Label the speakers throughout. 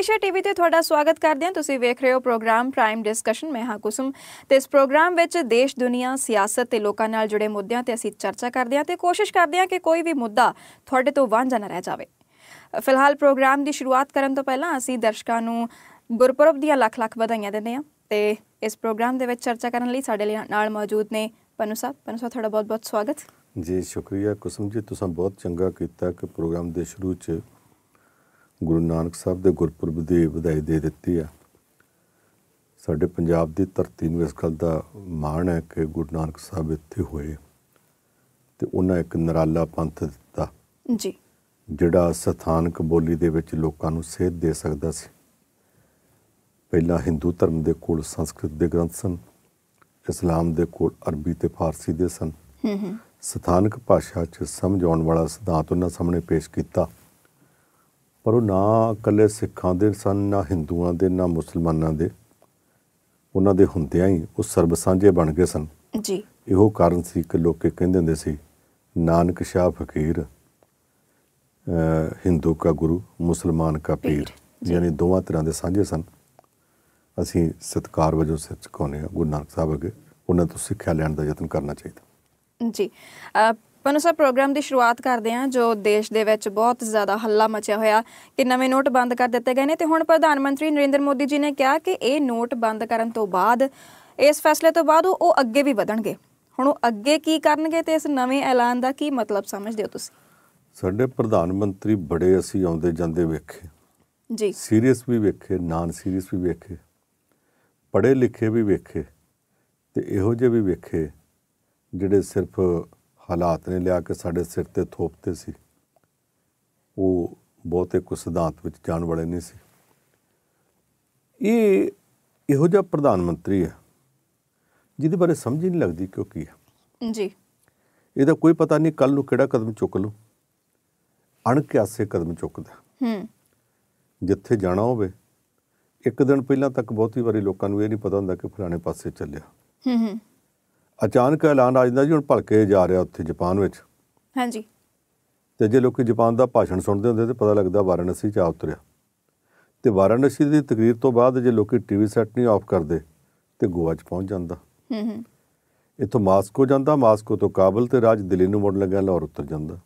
Speaker 1: Asia TV ਤੇ ਤੁਹਾਡਾ ਸਵਾਗਤ ਕਰਦੇ ਹਾਂ ਤੁਸੀਂ ਵੇਖ ਰਹੇ ਹੋ ਪ੍ਰੋਗਰਾਮ ਪ੍ਰਾਈਮ ਡਿਸਕਸ਼ਨ ਮੈਂ ਹਾਂ ਕੁਸਮ ਤੇ ਇਸ ਪ੍ਰੋਗਰਾਮ ਵਿੱਚ ਦੇਸ਼ ਦੁਨੀਆ ਸਿਆਸਤ ਤੇ ਲੋਕਾਂ ਨਾਲ ਜੁੜੇ ਮੁੱਦਿਆਂ ਤੇ ਅਸੀਂ ਚਰਚਾ ਕਰਦੇ ਹਾਂ ਤੇ ਕੋਸ਼ਿਸ਼ ਕਰਦੇ ਹਾਂ ਕਿ ਕੋਈ ਵੀ ਮੁੱਦਾ ਤੁਹਾਡੇ ਤੋਂ ਵਾਂਝਾ ਨਾ ਰਹਿ ਜਾਵੇ ਫਿਲਹਾਲ ਪ੍ਰੋਗਰਾਮ ਦੀ ਸ਼ੁਰੂਆਤ ਕਰਨ ਤੋਂ ਪਹਿਲਾਂ ਅਸੀਂ ਦਰਸ਼ਕਾਂ ਨੂੰ ਗੁਰਪੁਰਬ ਦੀਆਂ ਲੱਖ ਲੱਖ ਵਧਾਈਆਂ ਦਿੰਦੇ ਹਾਂ ਤੇ ਇਸ ਪ੍ਰੋਗਰਾਮ ਦੇ ਵਿੱਚ ਚਰਚਾ ਕਰਨ ਲਈ ਸਾਡੇ ਨਾਲ ਮੌਜੂਦ ਨੇ ਪਨੂ ਸਾਹਿਬ ਪਨੂ ਸਾਹਿਬ ਤੁਹਾਡਾ ਬਹੁਤ-ਬਹੁਤ ਸਵਾਗਤ
Speaker 2: ਜੀ ਸ਼ੁਕਰੀਆ ਕੁਸਮ ਜੀ ਤੁਸੀਂ ਬਹੁਤ ਚੰਗਾ ਕੀਤਾ ਕਿ ਪ੍ਰੋਗਰਾਮ ਦੇ ਸ਼ੁਰੂ 'ਚ ਗੁਰੂ ਨਾਨਕ ਸਾਹਿਬ ਦੇ ਗੁਰਪੁਰਬ ਦੀ ਵਧਾਈ ਦੇ ਦਿੱਤੀ ਆ ਸਾਡੇ ਪੰਜਾਬ ਦੀ ਧਰਤੀ ਨੂੰ ਇਸ ਗੱਲ ਦਾ ਮਾਣ ਹੈ ਕਿ ਗੁਰੂ ਨਾਨਕ ਸਾਹਿਬ ਇੱਥੇ ਹੋਏ ਤੇ ਉਹਨਾਂ ਇੱਕ ਨਰਾਲਾ ਪੰਥ ਦਿੱਤਾ ਜੀ ਜਿਹੜਾ ਸਥਾਨਕ ਬੋਲੀ ਦੇ ਵਿੱਚ ਲੋਕਾਂ ਨੂੰ ਸੇਧ ਦੇ ਸਕਦਾ ਸੀ ਪਹਿਲਾਂ ਹਿੰਦੂ ਧਰਮ ਦੇ ਕੋਲ ਸੰਸਕ੍ਰਿਤ ਦੇ ਗ੍ਰੰਥ ਸਨ ਇਸਲਾਮ ਦੇ ਕੋਲ ਅਰਬੀ ਤੇ ਫਾਰਸੀ ਦੇ ਸਨ ਹੂੰ ਹੂੰ ਸਥਾਨਕ ਭਾਸ਼ਾ 'ਚ ਸਮਝ ਆਉਣ ਵਾਲਾ ਸਿਧਾਂਤ ਉਹਨਾਂ ਸਾਹਮਣੇ ਪੇਸ਼ ਕੀਤਾ ਪਰ ਉਹ ਨਾ ਇਕੱਲੇ ਸਿੱਖਾਂ ਦੇ ਸਨ ਨਾ ਹਿੰਦੂਆਂ ਦੇ ਨਾ ਮੁਸਲਮਾਨਾਂ ਦੇ ਉਹਨਾਂ ਦੇ ਹੁੰਦਿਆਂ ਹੀ ਉਹ ਸਰਬ ਸਾਂਝੇ ਬਣ ਗਏ ਸਨ ਜੀ ਇਹੋ ਕਾਰਨ ਸੀ ਕਿ ਲੋਕੇ ਕਹਿੰਦੇ ਹੁੰਦੇ ਸੀ ਨਾਨਕ ਸ਼ਾਹ ਫਕੀਰ ਹਿੰਦੂ ਦਾ ਗੁਰੂ ਮੁਸਲਮਾਨ ਦਾ ਪੀਰ ਯਾਨੀ ਦੋਵਾਂ ਤਰ੍ਹਾਂ ਦੇ ਸਾਂਝੇ ਸਨ ਅਸੀਂ ਸਤਕਾਰ ਵਜੋਂ ਸੱਚ ਕੋਨੇ ਗੁਰੂ ਨਾਨਕ ਸਾਹਿਬ ਅਗੇ ਉਹਨਾਂ ਤੋਂ ਸਿੱਖਿਆ ਲੈਣ ਦਾ ਯਤਨ ਕਰਨਾ ਚਾਹੀਦਾ
Speaker 1: ਜੀ ਪਨੂ ਸਾਹਿਬ ਪ੍ਰੋਗਰਾਮ ਦੀ ਸ਼ੁਰੂਆਤ ਕਰਦੇ ਹਾਂ ਜੋ ਦੇਸ਼ ਦੇ ਵਿੱਚ ਬਹੁਤ ਜ਼ਿਆਦਾ ਹੱਲਾ ਮਚਿਆ ਹੋਇਆ ਕਿ ਨਵੇਂ ਨੋਟ ਬੰਦ ਕਰ ਦਿੱਤੇ ਗਏ ਨੇ ਤੇ ਹੁਣ ਪ੍ਰਧਾਨ ਮੰਤਰੀ ਨਰਿੰਦਰ ਮੋਦੀ ਜੀ ਨੇ ਕਿਹਾ ਕਿ ਇਹ ਨੋਟ ਬੰਦ ਕਰਨ ਤੋਂ ਬਾਅਦ ਇਸ ਫੈਸਲੇ ਤੋਂ ਬਾਅਦ ਉਹ ਅੱਗੇ ਵੀ ਵਧਣਗੇ ਹੁਣ ਉਹ ਅੱਗੇ ਕੀ ਕਰਨਗੇ ਤੇ ਇਸ ਨਵੇਂ ਐਲਾਨ ਦਾ ਕੀ ਮਤਲਬ ਸਮਝਦੇ ਹੋ ਤੁਸੀਂ
Speaker 2: ਸਾਡੇ ਪ੍ਰਧਾਨ ਮੰਤਰੀ ਬੜੇ ਅਸੀਂ ਆਉਂਦੇ ਜਾਂਦੇ ਵੇਖੇ ਜੀ ਸੀਰੀਅਸ ਵੀ ਵੇਖੇ ਨਾਨ ਸੀਰੀਅਸ ਵੀ ਵੇਖੇ ਪੜ੍ਹੇ ਲਿਖੇ ਵੀ ਵੇਖੇ ਤੇ ਇਹੋ ਜਿਹੇ ਵੀ ਵੇਖੇ ਜਿਹੜੇ ਸਿਰਫ ਹਾਲਾਤ ਨੇ ਲਿਆ ਕੇ ਸਾਡੇ ਸਿਰ ਤੇ ਥੋਪਤੇ ਸੀ ਉਹ ਬਹੁਤੇ ਕੁ ਸਿਧਾਂਤ ਵਿੱਚ ਜਾਣ ਵਾਲੇ ਨਹੀਂ ਸੀ ਇਹ ਇਹੋ ਜਿਹਾ ਪ੍ਰਧਾਨ ਮੰਤਰੀ ਹੈ ਜਿਹਦੇ ਬਾਰੇ ਸਮਝ ਹੀ ਨਹੀਂ ਲੱਗਦੀ ਕਿਉਂ ਕੀ
Speaker 3: ਹੈ ਜੀ
Speaker 2: ਇਹਦਾ ਕੋਈ ਪਤਾ ਨਹੀਂ ਕੱਲ ਨੂੰ ਕਿਹੜਾ ਕਦਮ ਚੁੱਕ ਲੂ ਅਣਕਿਆਸੇ ਕਦਮ ਚੁੱਕਦਾ ਹੂੰ ਜਿੱਥੇ ਜਾਣਾ ਹੋਵੇ ਇੱਕ ਦਿਨ ਪਹਿਲਾਂ ਤੱਕ ਬਹੁਤੀ ਵਾਰੀ ਲੋਕਾਂ ਨੂੰ ਇਹ ਨਹੀਂ ਪਤਾ ਹੁੰਦਾ ਕਿ ਫਲਾਣੇ ਪਾਸੇ ਚੱਲਿਆ ਹੂੰ ਹੂੰ ਅਚਾਨਕ ਐਲਾਨ ਆ ਜਾਂਦਾ ਜੀ ਹੁਣ ਭਲਕੇ ਜਾ ਰਿਹਾ ਉੱਥੇ ਜਾਪਾਨ ਵਿੱਚ ਹਾਂਜੀ ਤੇ ਜੇ ਲੋਕੀ ਜਾਪਾਨ ਦਾ ਭਾਸ਼ਣ ਸੁਣਦੇ ਹੁੰਦੇ ਤੇ ਪਤਾ ਲੱਗਦਾ ਵਾਰਾਣਸੀ ਚ ਆ ਉਤਰਿਆ ਤੇ ਵਾਰਾਣਸੀ ਦੀ ਤਕਰੀਰ ਤੋਂ ਬਾਅਦ ਜੇ ਲੋਕੀ ਟੀਵੀ ਸੈੱਟ ਨਹੀਂ ਆਫ ਕਰਦੇ ਤੇ ਗੋਆ ਚ ਪਹੁੰਚ ਜਾਂਦਾ ਹੂੰ ਹੂੰ ਇਥੋਂ ਮਾਸਕੋ ਜਾਂਦਾ ਮਾਸਕੋ ਤੋਂ ਕਾਬਲ ਤੇ ਰਾਜ ਦਿੱਲੀ ਨੂੰ ਮੁੜ ਲੱਗਿਆ ਲਾਹੌਰ ਉਤਰ ਜਾਂਦਾ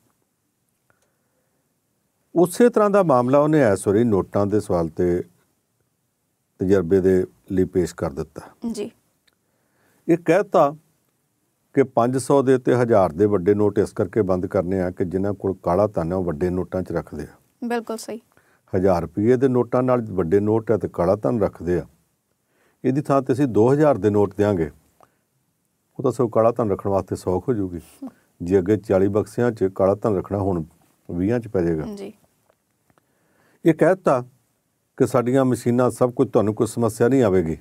Speaker 2: ਉਸੇ ਤਰ੍ਹਾਂ ਦਾ ਮਾਮਲਾ ਉਹਨੇ ਐਸੋਰੀ ਨੋਟਾਂ ਦੇ ਸਵਾਲ ਤੇ ਤਜਰਬੇ ਦੇ ਲਈ ਪੇਸ਼ ਕਰ ਦਿੱਤਾ ਜੀ ਇਹ ਕਹਿਤਾ ਕਿ 500 ਦੇ ਤੇ 1000 ਦੇ ਵੱਡੇ ਨੋਟ ਇਸ ਕਰਕੇ ਬੰਦ ਕਰਨੇ ਆ ਕਿ ਜਿਨ੍ਹਾਂ ਕੋਲ ਕਾਲਾ ਧਨ ਹੈ ਉਹ ਵੱਡੇ ਨੋਟਾਂ 'ਚ ਰੱਖਦੇ ਆ ਬਿਲਕੁਲ ਸਹੀ 1000 ਰੁਪਏ ਦੇ ਨੋਟਾਂ ਨਾਲ ਵੱਡੇ ਨੋਟ ਹੈ ਤੇ ਕਾਲਾ ਧਨ ਰੱਖਦੇ ਆ ਇਹਦੀ ਥਾਂ ਤੇ ਅਸੀਂ 2000 ਦੇ ਨੋਟ ਦੇਾਂਗੇ ਉਹ ਤਾਂ ਸਭ ਕਾਲਾ ਧਨ ਰੱਖਣ ਵਾਸਤੇ ਸੌਖ ਹੋ ਜੂਗੀ ਜੇ ਅੱਗੇ 40 ਬਕਸਿਆਂ 'ਚ ਕਾਲਾ ਧਨ ਰੱਖਣਾ ਹੁਣ 20ਾਂ 'ਚ ਪੈ ਜਾਏਗਾ ਜੀ ਇਹ ਕਹਿਤਾ ਕਿ ਸਾਡੀਆਂ ਮਸ਼ੀਨਾਂ ਸਭ ਕੁਝ ਤੁਹਾਨੂੰ ਕੋਈ ਸਮੱਸਿਆ ਨਹੀਂ ਆਵੇਗੀ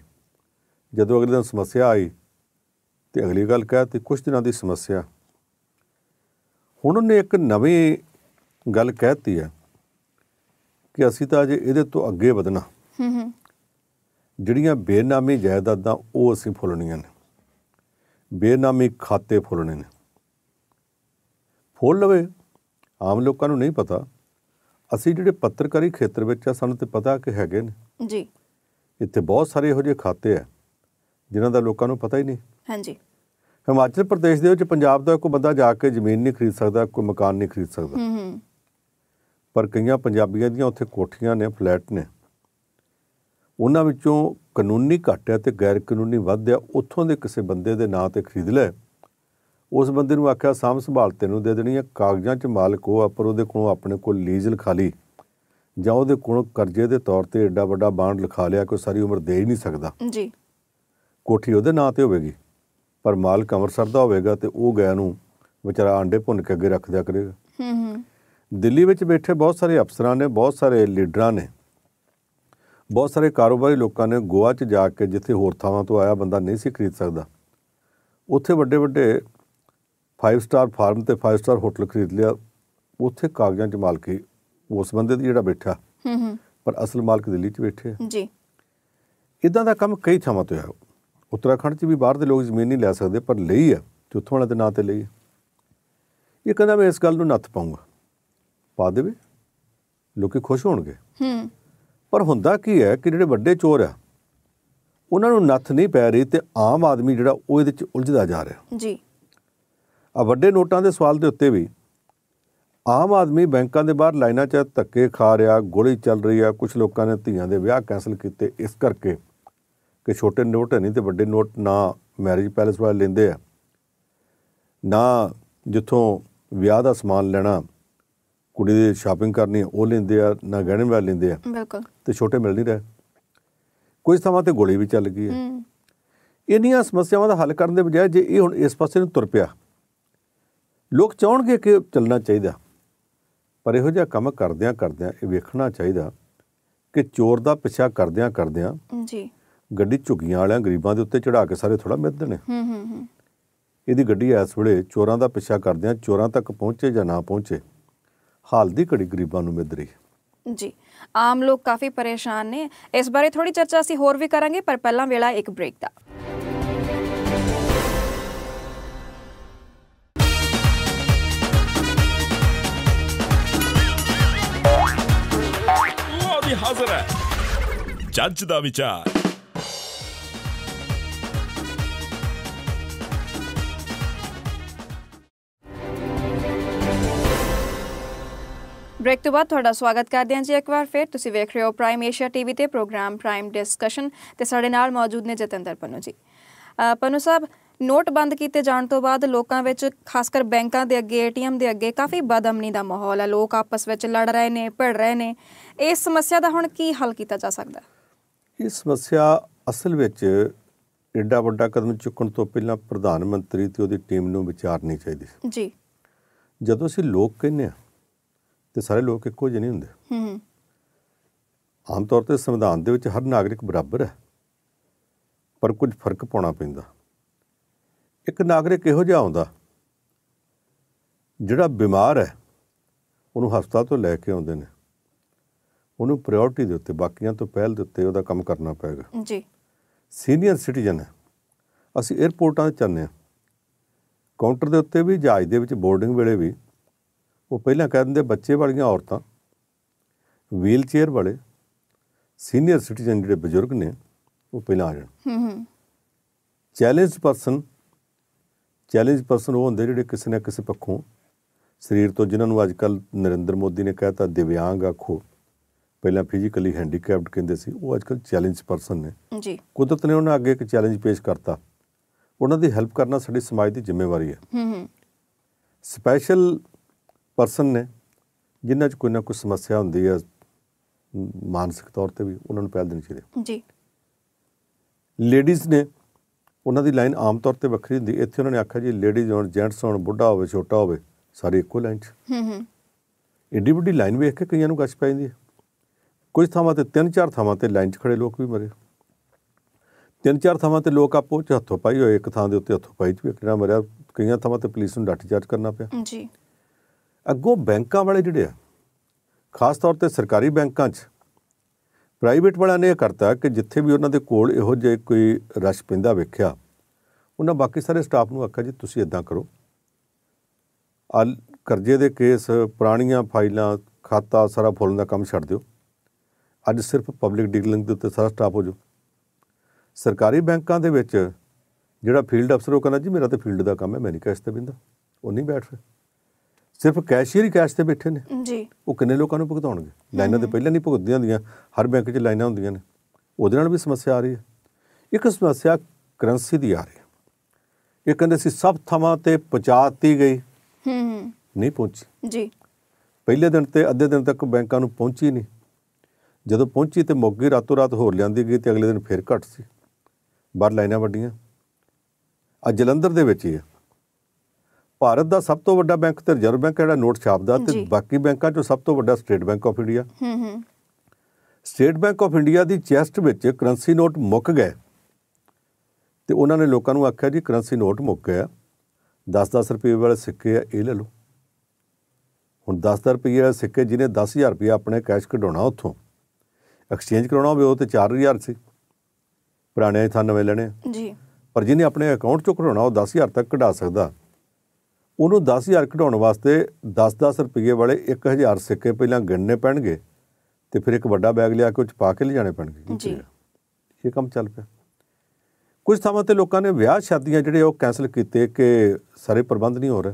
Speaker 2: ਜਦੋਂ ਅਗਲੇ ਦਿਨ ਸਮੱਸਿਆ ਆਈ ਤੇ ਅਗਲੀ ਗੱਲ ਕਹਿ ਤੇ ਕੁਝ ਦਿਨਾਂ ਦੀ ਸਮੱਸਿਆ ਹੁਣ ਉਹਨੇ ਇੱਕ ਨਵੀਂ ਗੱਲ ਕਹਿਤੀ ਹੈ ਕਿ ਅਸੀਂ ਤਾਂ ਅਜੇ ਇਹਦੇ ਤੋਂ ਅੱਗੇ ਵਧਣਾ ਹੂੰ ਹੂੰ ਜਿਹੜੀਆਂ ਬੇਨਾਮੀ ਜਾਇਦਾਦਾਂ ਉਹ ਅਸੀਂ ਫੁੱਲਣੀਆਂ ਨੇ ਬੇਨਾਮੀ ਖਾਤੇ ਫੁੱਲਣੇ ਨੇ ਫੁੱਲ ਲਵੇ ਆਮ ਲੋਕਾਂ ਨੂੰ ਨਹੀਂ ਪਤਾ ਅਸੀਂ ਜਿਹੜੇ ਪੱਤਰਕਾਰੀ ਖੇਤਰ ਵਿੱਚ ਆ ਸਾਨੂੰ ਤੇ ਪਤਾ ਕਿ ਹੈਗੇ ਨੇ ਜੀ ਇੱਥੇ ਬਹੁਤ ਸਾਰੇ ਇਹੋ ਜਿਹੇ ਖਾਤੇ ਆ ਜਿਨ੍ਹਾਂ ਦਾ ਲੋਕਾਂ ਨੂੰ ਪਤਾ ਹੀ ਨਹੀਂ ਹਾਂਜੀ ਹਿਮਾਚਲ ਪ੍ਰਦੇਸ਼ ਦੇ ਵਿੱਚ ਪੰਜਾਬ ਦਾ ਕੋਈ ਬੰਦਾ ਜਾ ਕੇ ਜ਼ਮੀਨ ਨਹੀਂ ਖਰੀਦ ਸਕਦਾ ਕੋਈ ਮਕਾਨ ਨਹੀਂ ਖਰੀਦ ਸਕਦਾ ਹੂੰ ਹੂੰ ਪਰ ਕਈਆਂ ਪੰਜਾਬੀਆਂ ਦੀਆਂ ਉੱਥੇ ਕੋਠੀਆਂ ਨੇ ਫਲੈਟ ਨੇ ਉਹਨਾਂ ਵਿੱਚੋਂ ਕਾਨੂੰਨੀ ਘਟਿਆ ਤੇ ਗੈਰ ਕਾਨੂੰਨੀ ਵਾਧਿਆ ਉੱਥੋਂ ਦੇ ਕਿਸੇ ਬੰਦੇ ਦੇ ਨਾਂ ਤੇ ਖਰੀਦ ਲੈ ਉਸ ਬੰਦੇ ਨੂੰ ਆਖਿਆ ਸਾਂਭ ਸੰਭਾਲ ਤੈਨੂੰ ਦੇ ਦੇਣੀ ਹੈ ਕਾਗਜ਼ਾਂ 'ਚ ਮਾਲਕ ਉਹ ਆ ਪਰ ਉਹਦੇ ਕੋਲੋਂ ਆਪਣੇ ਕੋਲ ਲੀਜ਼ ਲਿਖਾ ਲਈ ਜਾਂ ਉਹਦੇ ਕੋਲ ਕਰਜ਼ੇ ਦੇ ਤੌਰ ਤੇ ਐਡਾ ਵੱਡਾ ਬਾਂਡ ਲਿਖਾ ਲਿਆ ਕਿ ਸਾਰੀ ਉਮਰ ਦੇ ਹੀ ਨਹੀਂ ਸਕਦਾ ਜੀ ਕੋਠੀ ਉਹਦੇ ਨਾਂ ਤੇ ਹੋਵੇਗੀ ਪਰ ਮਾਲਕ ਅੰਮ੍ਰਿਤਸਰ ਦਾ ਹੋਵੇਗਾ ਤੇ ਉਹ ਗਾਇ ਨੂੰ ਵਿਚਾਰਾ ਆਂਡੇ ਭੁੰਨ ਕੇ ਅੱਗੇ ਰੱਖ ਦਿਆ ਕਰੇਗਾ ਹੂੰ ਹੂੰ ਦਿੱਲੀ ਵਿੱਚ ਬੈਠੇ ਬਹੁਤ ਸਾਰੇ ਅਫਸਰਾਂ ਨੇ ਬਹੁਤ ਸਾਰੇ ਲੀਡਰਾਂ ਨੇ ਬਹੁਤ ਸਾਰੇ ਕਾਰੋਬਾਰੀ ਲੋਕਾਂ ਨੇ ਗੋਆ 'ਚ ਜਾ ਕੇ ਜਿੱਥੇ ਹੋਰ ਥਾਵਾਂ ਤੋਂ ਆਇਆ ਬੰਦਾ ਨਹੀਂ ਸੀ ਖਰੀਦ ਸਕਦਾ ਉੱਥੇ ਵੱਡੇ ਵੱਡੇ 5 ਸਟਾਰ ਫਾਰਮ ਤੇ 5 ਸਟਾਰ ਹੋਟਲ ਖਰੀਦ ਲਿਆ ਉੱਥੇ ਕਾਗਜ਼ਾਂ 'ਚ ਮਾਲਕੀ ਉਸ ਬੰਦੇ ਦੀ ਜਿਹੜਾ ਬੈਠਾ ਹੂੰ ਹੂੰ ਪਰ ਅਸਲ ਮਾਲਕ ਦਿੱਲੀ 'ਚ ਬੈਠੇ ਆ ਜੀ ਇਦਾਂ ਦਾ ਕੰਮ ਕਈ ਥਾਵਾਂ ਤੇ ਹੋਇਆ ਉੱਤਰਾਖੰਡ 'ਚ ਵੀ ਬਾਹਰ ਦੇ ਲੋਕ ਜ਼ਮੀਨ ਨਹੀਂ ਲੈ ਸਕਦੇ ਪਰ ਲਈ ਆ ਤੇ ਉੱਥੋਂ ਵਾਲੇ ਦੇ ਨਾਂ ਤੇ ਲਈ ਆ ਇਹ ਕਹਿੰਦਾ ਮੈਂ ਇਸ ਗੱਲ ਨੂੰ ਨੱਥ ਪਾਉਂਗਾ ਪਾ ਦੇਵੇ ਲੋਕੀ ਖੁਸ਼ ਹੋਣਗੇ ਹੂੰ ਪਰ ਹੁੰਦਾ ਕੀ ਹੈ ਕਿ ਜਿਹੜੇ ਵੱਡੇ ਚੋਰ ਆ ਉਹਨਾਂ ਨੂੰ ਨੱਥ ਨਹੀਂ ਪੈ ਰਹੀ ਤੇ ਆਮ ਆਦਮੀ ਜਿਹੜਾ ਉਹ ਇਹਦੇ 'ਚ ਉਲਝਦਾ ਜਾ ਰਿਹਾ ਜੀ ਆ ਵੱਡੇ ਨੋਟਾਂ ਦੇ ਸਵਾਲ ਦੇ ਉੱਤੇ ਵੀ ਆਮ ਆਦਮੀ ਬੈਂਕਾਂ ਦੇ ਬਾਹਰ ਲਾਈਨਾਂ 'ਚ ਧੱਕੇ ਖਾ ਰਿਹਾ ਗੋਲੀ ਚੱਲ ਰਹੀ ਆ ਕੁਝ ਲੋਕਾਂ ਨੇ ਧੀਆਂ ਦੇ ਵਿਆਹ ਕੈਨਸਲ ਕੀਤੇ ਇਸ ਕਰਕੇ ਕਿ ਛੋਟੇ ਨੋਟ ਨਹੀਂ ਤੇ ਵੱਡੇ ਨੋਟ ਨਾ ਮੈਰਿਜ ਪੈਲੇਸ ਵਾਲੇ ਲੈਂਦੇ ਆ ਨਾ ਜਿੱਥੋਂ ਵਿਆਹ ਦਾ ਸਮਾਨ ਲੈਣਾ ਕੁੜੀ ਦੇ ਸ਼ਾਪਿੰਗ ਕਰਨੀ ਉਹ ਲੈਂਦੇ ਆ ਨਾ ਗਹਿਣੇ ਵਾਲੇ ਲੈਂਦੇ ਆ ਬਿਲਕੁਲ ਤੇ ਛੋਟੇ ਮਿਲ ਨਹੀਂ ਰਹੇ ਕੁਝ ਥਾਵਾਂ ਤੇ ਗੋਲੀ ਵੀ ਚੱਲ ਗਈ ਹੈ ਇਹਨੀਆਂ ਸਮੱਸਿਆਵਾਂ ਦਾ ਹੱਲ ਕਰਨ ਦੇ ਬਜਾਏ ਜੇ ਇਹ ਹੁਣ ਇਸ ਪਾਸੇ ਨੂੰ ਤੁਰ ਪਿਆ ਲੋਕ ਚਾਹਣਗੇ ਕਿ ਚੱਲਣਾ ਚਾਹੀਦਾ ਪਰ ਇਹੋ ਜਿਹਾ ਕੰਮ ਕਰਦਿਆਂ ਕਰਦਿਆਂ ਇਹ ਵੇਖਣਾ ਚਾਹੀਦਾ ਕਿ ਚੋਰ ਦਾ ਪਿੱਛਾ ਕਰਦਿਆਂ ਕਰਦਿਆਂ ਜੀ ਗੱਡੀ ਝੁੱਗੀਆਂ ਵਾਲਿਆਂ ਗਰੀਬਾਂ ਦੇ ਉੱਤੇ ਚੜਾ ਕੇ ਸਾਰੇ ਥੋੜਾ ਮਿੱਧ ਨੇ ਹੂੰ ਹੂੰ ਹੂੰ ਇਹਦੀ ਗੱਡੀ ਐਸ ਵੇਲੇ ਚੋਰਾਂ ਦਾ ਪਿੱਛਾ ਆ ਚੋਰਾਂ ਤੱਕ ਪਹੁੰਚੇ ਜਾਂ ਨਾ ਪਹੁੰਚੇ ਹਾਲ ਦੀ ਘੜੀ ਗਰੀਬਾਂ ਨੂੰ ਮਿੱਧ ਰਹੀ
Speaker 1: ਜੀ ਆਮ ਲੋਕ ਕਾਫੀ ਪਰੇਸ਼ਾਨ ਨੇ ਇਸ ਬਾਰੇ ਥੋੜੀ ਚਰਚਾ ਅਸੀਂ ਹੋਰ ਵੀ ਕਰਾਂਗੇ ਪਰ ਪਹਿਲਾਂ ਵੇਲਾ ਇੱਕ ਬ੍ਰੇਕ ਦਾ
Speaker 2: ਹਾਜ਼ਰ ਹੈ
Speaker 3: ਜੱਜ ਦਾ ਵਿਚਾਰ
Speaker 1: ਬ੍ਰੇਕ ਤੋਂ ਬਾਅਦ ਤੁਹਾਡਾ ਸਵਾਗਤ ਕਰਦੇ ਹਾਂ ਜੀ ਇੱਕ ਵਾਰ ਫਿਰ ਤੁਸੀਂ ਵੇਖ ਰਹੇ ਹੋ ਪ੍ਰਾਈਮ ਏਸ਼ੀਆ ਟੀਵੀ ਤੇ ਪ੍ਰੋਗਰਾਮ ਪ੍ਰਾਈਮ ਡਿਸਕਸ਼ਨ ਤੇ ਸਾਡੇ ਨਾਲ ਮੌਜੂਦ ਨੇ ਜਤਿੰਦਰ ਪੰਨੂ ਜੀ ਪੰਨੂ ਸਾਹਿਬ ਨੋਟ ਬੰਦ ਕੀਤੇ ਜਾਣ ਤੋਂ ਬਾਅਦ ਲੋਕਾਂ ਵਿੱਚ ਖਾਸ ਕਰ ਬੈਂਕਾਂ ਦੇ ਅੱਗੇ ਏਟੀਐਮ ਦੇ ਅੱਗੇ ਕਾਫੀ ਬਦਅਮਨੀ ਦਾ ਮਾਹੌਲ ਹੈ ਲੋਕ ਆਪਸ ਵਿੱਚ ਲੜ ਰਹੇ ਨੇ ਭਿੜ ਰਹੇ ਨੇ ਇਸ ਸਮੱਸਿਆ ਦਾ ਹੁਣ ਕੀ ਹੱਲ ਕੀਤਾ ਜਾ ਸਕਦਾ
Speaker 2: ਇਹ ਸਮੱਸਿਆ ਅਸਲ ਵਿੱਚ ਏਡਾ ਵੱਡਾ ਕਦਮ ਚੁੱਕਣ ਤੋਂ ਪਹਿਲਾਂ ਪ੍ਰਧਾਨ ਮੰਤਰੀ ਤੇ ਉਹਦੀ ਟੀਮ ਨੂੰ ਵਿਚਾਰਨੀ ਚਾਹੀਦੀ ਸੀ ਜੀ ਜਦੋਂ ਅਸੀਂ ਲੋਕ ਕਹਿੰਨੇ ਆ ਤੇ ਸਾਰੇ ਲੋਕ ਇੱਕੋ ਜਿਹੇ ਨਹੀਂ ਹੁੰਦੇ ਹੂੰ ਆਮ ਤੌਰ ਤੇ ਸੰਵਿਧਾਨ ਦੇ ਵਿੱਚ ਹਰ ਨਾਗਰਿਕ ਬਰਾਬਰ ਹੈ ਪਰ ਕੁਝ ਫਰਕ ਪਾਉਣਾ ਪੈਂਦਾ ਇੱਕ ਨਾਗਰਿਕ ਇਹੋ ਜਿਹਾ ਆਉਂਦਾ ਜਿਹੜਾ ਬਿਮਾਰ ਹੈ ਉਹਨੂੰ ਹਸਪਤਾਲ ਤੋਂ ਲੈ ਕੇ ਆਉਂਦੇ ਨੇ ਉਹਨੂੰ ਪ੍ਰਾਇੋਰਟੀ ਦੇ ਉੱਤੇ ਬਾਕੀਆਂ ਤੋਂ ਪਹਿਲ ਦੇ ਉੱਤੇ ਉਹਦਾ ਕੰਮ ਕਰਨਾ ਪਏਗਾ ਜੀ ਸੀਨੀਅਰ ਸਿਟੀਜ਼ਨ ਹੈ ਅਸੀਂ 에어ਪੋਰਟਾਂ ਤੇ ਚੱਲਨੇ ਆ ਕਾਊਂਟਰ ਦੇ ਉੱਤੇ ਵੀ ਜਹਾਜ਼ ਦੇ ਵਿੱਚ ਬੋਰਡਿੰਗ ਵੇਲੇ ਵੀ ਉਹ ਪਹਿਲਾਂ ਕਹਿੰਦੇ ਬੱਚੇ ਵਾਲੀਆਂ ਔਰਤਾਂ ਵੀਲ ਚੇਅਰ ਵਾਲੇ ਸੀਨੀਅਰ ਸਿਟੀਜ਼ਨ ਜਿਹੜੇ ਬਜ਼ੁਰਗ ਨੇ ਉਹ ਪਹਿਲਾਂ ਆ ਜਾਣ ਹੂੰ ਹੂੰ ਚੈਲੰਜ ਪਰਸਨ ਚੈਲੰਜ ਪਰਸਨ ਉਹ ਹੁੰਦੇ ਜਿਹੜੇ ਕਿਸੇ ਨਾ ਕਿਸੇ ਪੱਖੋਂ ਸਰੀਰ ਤੋਂ ਜਿਨ੍ਹਾਂ ਨੂੰ ਅੱਜ ਕੱਲ ਨਰਿੰਦਰ ਮੋਦੀ ਨੇ ਕਹਿਤਾ ਦਿਵਿਆਂਗ ਆਖੋ ਪਹਿਲਾਂ ਫਿਜ਼ੀਕਲੀ ਹੈਂਡੀਕੈਪਡ ਕਹਿੰਦੇ ਸੀ ਉਹ ਅੱਜ ਕੱਲ ਚੈਲੰਜ ਪਰਸਨ ਨੇ ਜੀ ਕੁਦਰਤ ਨੇ ਉਹਨਾਂ ਅੱਗੇ ਇੱਕ ਚੈਲੰਜ ਪੇਸ਼ ਕਰਤਾ ਉਹਨਾਂ ਦੀ ਹੈਲਪ ਕਰਨਾ ਸਾਡੀ ਸਮਾਜ ਦੀ ਜ਼ਿੰਮੇਵਾਰੀ ਹੈ ਹੂੰ ਹੂੰ ਸਪੈਸ਼ਲ ਪਰਸਨ ਨੇ ਜਿਨ੍ਹਾਂ 'ਚ ਕੋਈ ਨਾ ਕੋਈ ਸਮੱਸਿਆ ਹੁੰਦੀ ਹੈ ਮਾਨਸਿਕ ਤੌਰ ਤੇ ਵੀ ਉਹਨਾਂ ਨੂੰ ਪਹਿਲ ਦੇਣੀ ਚਾਹੀਦੀ ਹੈ ਜੀ ਲੇਡੀਜ਼ ਨੇ ਉਹਨਾਂ ਦੀ ਲਾਈਨ ਆਮ ਤੌਰ ਤੇ ਵੱਖਰੀ ਹੁੰਦੀ ਇੱਥੇ ਉਹਨਾਂ ਨੇ ਆਖਿਆ ਜੀ ਲੇਡੀਜ਼ ਹੋਣ ਜੈਂਟਸ ਹੋਣ ਬੁੱਢਾ ਹੋਵੇ ਛੋਟਾ ਹੋਵੇ ਸਾਰੇ ਇੱਕੋ ਲਾਈਨ 'ਚ ਹੂੰ ਹੂੰ ਏਡੀ ਵੱਡੀ ਲਾਈਨ ਵੇਖ ਕੇ ਕਈਆਂ ਨੂੰ ਗੱਛ ਪੈ ਜਾਂਦੀ ਹੈ ਕੁਝ ਥਾਵਾਂ ਤੇ ਤਿੰਨ ਚਾਰ ਥਾਵਾਂ ਤੇ ਲਾਈਨ 'ਚ ਖੜੇ ਲੋਕ ਵੀ ਮਰੇ ਤਿੰਨ ਚਾਰ ਥਾਵਾਂ ਤੇ ਲੋਕ ਆਪੋ ਚ ਹੱਥੋਂ ਪਾਈ ਹੋਏ ਇੱਕ ਥਾਂ ਦੇ ਉੱਤੇ ਹੱਥੋਂ ਪਾਈ ਚ ਵੀ ਕਿਹੜਾ ਮਰਿਆ ਕਈਆਂ ਥਾਵਾਂ ਤੇ ਪੁਲਿਸ ਨੂੰ ਡੱਟ ਚਾਰਜ ਕਰਨਾ ਪਿਆ ਜੀ ਅੱਗੋਂ ਬੈਂਕਾਂ ਵਾਲੇ ਜਿਹੜੇ ਆ ਖਾਸ ਤੌਰ ਤੇ ਸਰਕਾਰੀ ਬੈਂਕਾਂ 'ਚ ਪ੍ਰਾਈਵੇਟ ਵਾਲਿਆਂ ਨੇ ਇਹ ਕਰਤਾ ਕਿ ਜਿੱਥੇ ਵੀ ਉਹਨਾਂ ਦੇ ਕੋਲ ਇਹੋ ਜਿਹੇ ਕੋਈ ਰਸ਼ ਪੈਂਦਾ ਵੇਖਿਆ ਉਹਨਾਂ ਬਾਕੀ ਸਾਰੇ ਸਟਾਫ ਨੂੰ ਆਖਿਆ ਜੀ ਤੁਸੀਂ ਇਦਾਂ ਕਰੋ ਆ ਕਰਜ਼ੇ ਦੇ ਕੇਸ ਪੁਰਾਣੀਆਂ ਫਾਈਲਾਂ ਖਾਤਾ ਸਾਰਾ ਫੁੱਲਣ ਦਾ ਕੰਮ ਛੱਡ ਦਿਓ ਅੱਜ ਸਿਰਫ ਪਬਲਿਕ ਡੀਲਿੰਗ ਦੇ ਉੱਤੇ ਸਾਰਾ ਸਟਾਫ ਹੋ ਜਾਓ ਸਰਕਾਰੀ ਬੈਂਕਾਂ ਦੇ ਵਿੱਚ ਜਿਹੜਾ ਫੀਲਡ ਅਫਸਰ ਉਹ ਕਹਿੰਦਾ ਜੀ ਮੇਰਾ ਤਾਂ ਫੀਲਡ ਦਾ ਕੰਮ ਹੈ ਮੈਂ ਨਹੀਂ ਕੈਸ਼ ਤੇ ਬਿੰਦਾ ਉਹ ਨਹੀਂ ਬੈਠ ਰਿਹਾ ਸਿਰਫ ਕੈਸ਼ੀਅਰ ਹੀ ਕੈਸ਼ ਤੇ ਬੈਠੇ ਨੇ ਜੀ ਉਹ ਕਿੰਨੇ ਲੋਕਾਂ ਨੂੰ ਭੁਗਤਾਉਣਗੇ ਲਾਈਨਾਂ ਤੇ ਪਹਿਲਾਂ ਨਹੀਂ ਭੁਗਤਦੀਆਂ ਹੁੰਦੀਆਂ ਹਰ ਬੈਂਕ 'ਚ ਲਾਈਨਾਂ ਹੁੰਦੀਆਂ ਨੇ ਉਹਦੇ ਨਾਲ ਵੀ ਸਮੱਸਿਆ ਆ ਰਹੀ ਹੈ ਇੱਕ ਸਮੱਸਿਆ ਕਰੰਸੀ ਦੀ ਆ ਰਹੀ ਹੈ ਇਹ ਕਹਿੰਦੇ ਸੀ ਸਭ ਥਾਵਾਂ ਤੇ ਪਹੁੰਚਾਤੀ ਗਈ ਹੂੰ ਨਹੀਂ ਪਹੁੰਚੀ ਜੀ ਪਹਿਲੇ ਦਿਨ ਤੇ ਅੱਧੇ ਦਿਨ ਤੱਕ ਬੈਂਕਾਂ ਨੂੰ ਪਹੁੰਚੀ ਨਹੀਂ ਜਦੋਂ ਪਹੁੰਚੀ ਤੇ ਮੋਗੀ ਰਾਤੋਂ ਰਾਤ ਹੋਰ ਲਿਆਂਦੀ ਗਈ ਤੇ ਅਗਲੇ ਦਿਨ ਫੇਰ ਘਟ ਸੀ ਬਾਹਰ ਲਾਈਨਾਂ ਵੱਡੀਆਂ ਅੱਜ ਜਲੰਧਰ ਦੇ ਵਿੱਚ ਹੀ ਹੈ ਭਾਰਤ ਦਾ ਸਭ ਤੋਂ ਵੱਡਾ ਬੈਂਕ ਤੇ ਰਿਜ਼ਰਵ ਬੈਂਕ ਜਿਹੜਾ ਨੋਟ ਛਾਪਦਾ ਤੇ ਬਾਕੀ ਬੈਂਕਾਂ ਚੋਂ ਸਭ ਤੋਂ ਵੱਡਾ ਸਟੇਟ ਬੈਂਕ ਆਫ ਇੰਡੀਆ ਹੂੰ ਹੂੰ ਸਟੇਟ ਬੈਂਕ ਆਫ ਇੰਡੀਆ ਦੀ ਚੈਸਟ ਵਿੱਚ ਕਰੰਸੀ ਨੋਟ ਮੁੱਕ ਗਏ ਤੇ ਉਹਨਾਂ ਨੇ ਲੋਕਾਂ ਨੂੰ ਆਖਿਆ ਜੀ ਕਰੰਸੀ ਨੋਟ ਮੁੱਕ ਗਿਆ 10-10 ਰੁਪਏ ਵਾਲੇ ਸਿੱਕੇ ਆ ਇਹ ਲੈ ਲਓ ਹੁਣ 10 ਰੁਪਏ ਵਾਲੇ ਸਿੱਕੇ ਜਿਹਨੇ 10000 ਰੁਪਏ ਆਪਣੇ ਕੈਸ਼ ਕਢਾਉਣਾ ਉੱਥੋਂ ਐਕਸਚੇਂਜ ਕਰਾਉਣਾ ਹੋਵੇ ਉਹ ਤੇ 4000 ਸੀ ਪੁਰਾਣੇ ਥਾਂ ਨਵੇਂ ਲੈਣੇ ਜੀ ਪਰ ਜਿਹਨੇ ਆਪਣੇ ਅਕਾਊਂਟ ਚੋਂ ਕਢਾਉਣਾ ਉਹ 10000 ਤੱਕ ਕਢਾ ਸਕਦਾ ਉਹਨੂੰ 10000 ਘਟਾਉਣ ਵਾਸਤੇ 10-10 ਰੁਪਏ ਵਾਲੇ 1000 ਸਿੱਕੇ ਪਹਿਲਾਂ ਗਿਣਨੇ ਪੈਣਗੇ ਤੇ ਫਿਰ ਇੱਕ ਵੱਡਾ ਬੈਗ ਲਿਆ ਕੇ ਉੱਚ ਪਾ ਕੇ ਲਿਜਾਣੇ ਪੈਣਗੇ ਜੀ ਇਹ ਕੰਮ ਚੱਲ ਪਿਆ ਕੁਝ ਥਾਵਾਂ ਤੇ ਲੋਕਾਂ ਨੇ ਵਿਆਹ ਸ਼ਾਦੀਆਂ ਜਿਹੜੇ ਉਹ ਕੈਨਸਲ ਕੀਤੇ ਕਿ ਸਾਰੇ ਪ੍ਰਬੰਧ ਨਹੀਂ ਹੋ ਰਹੇ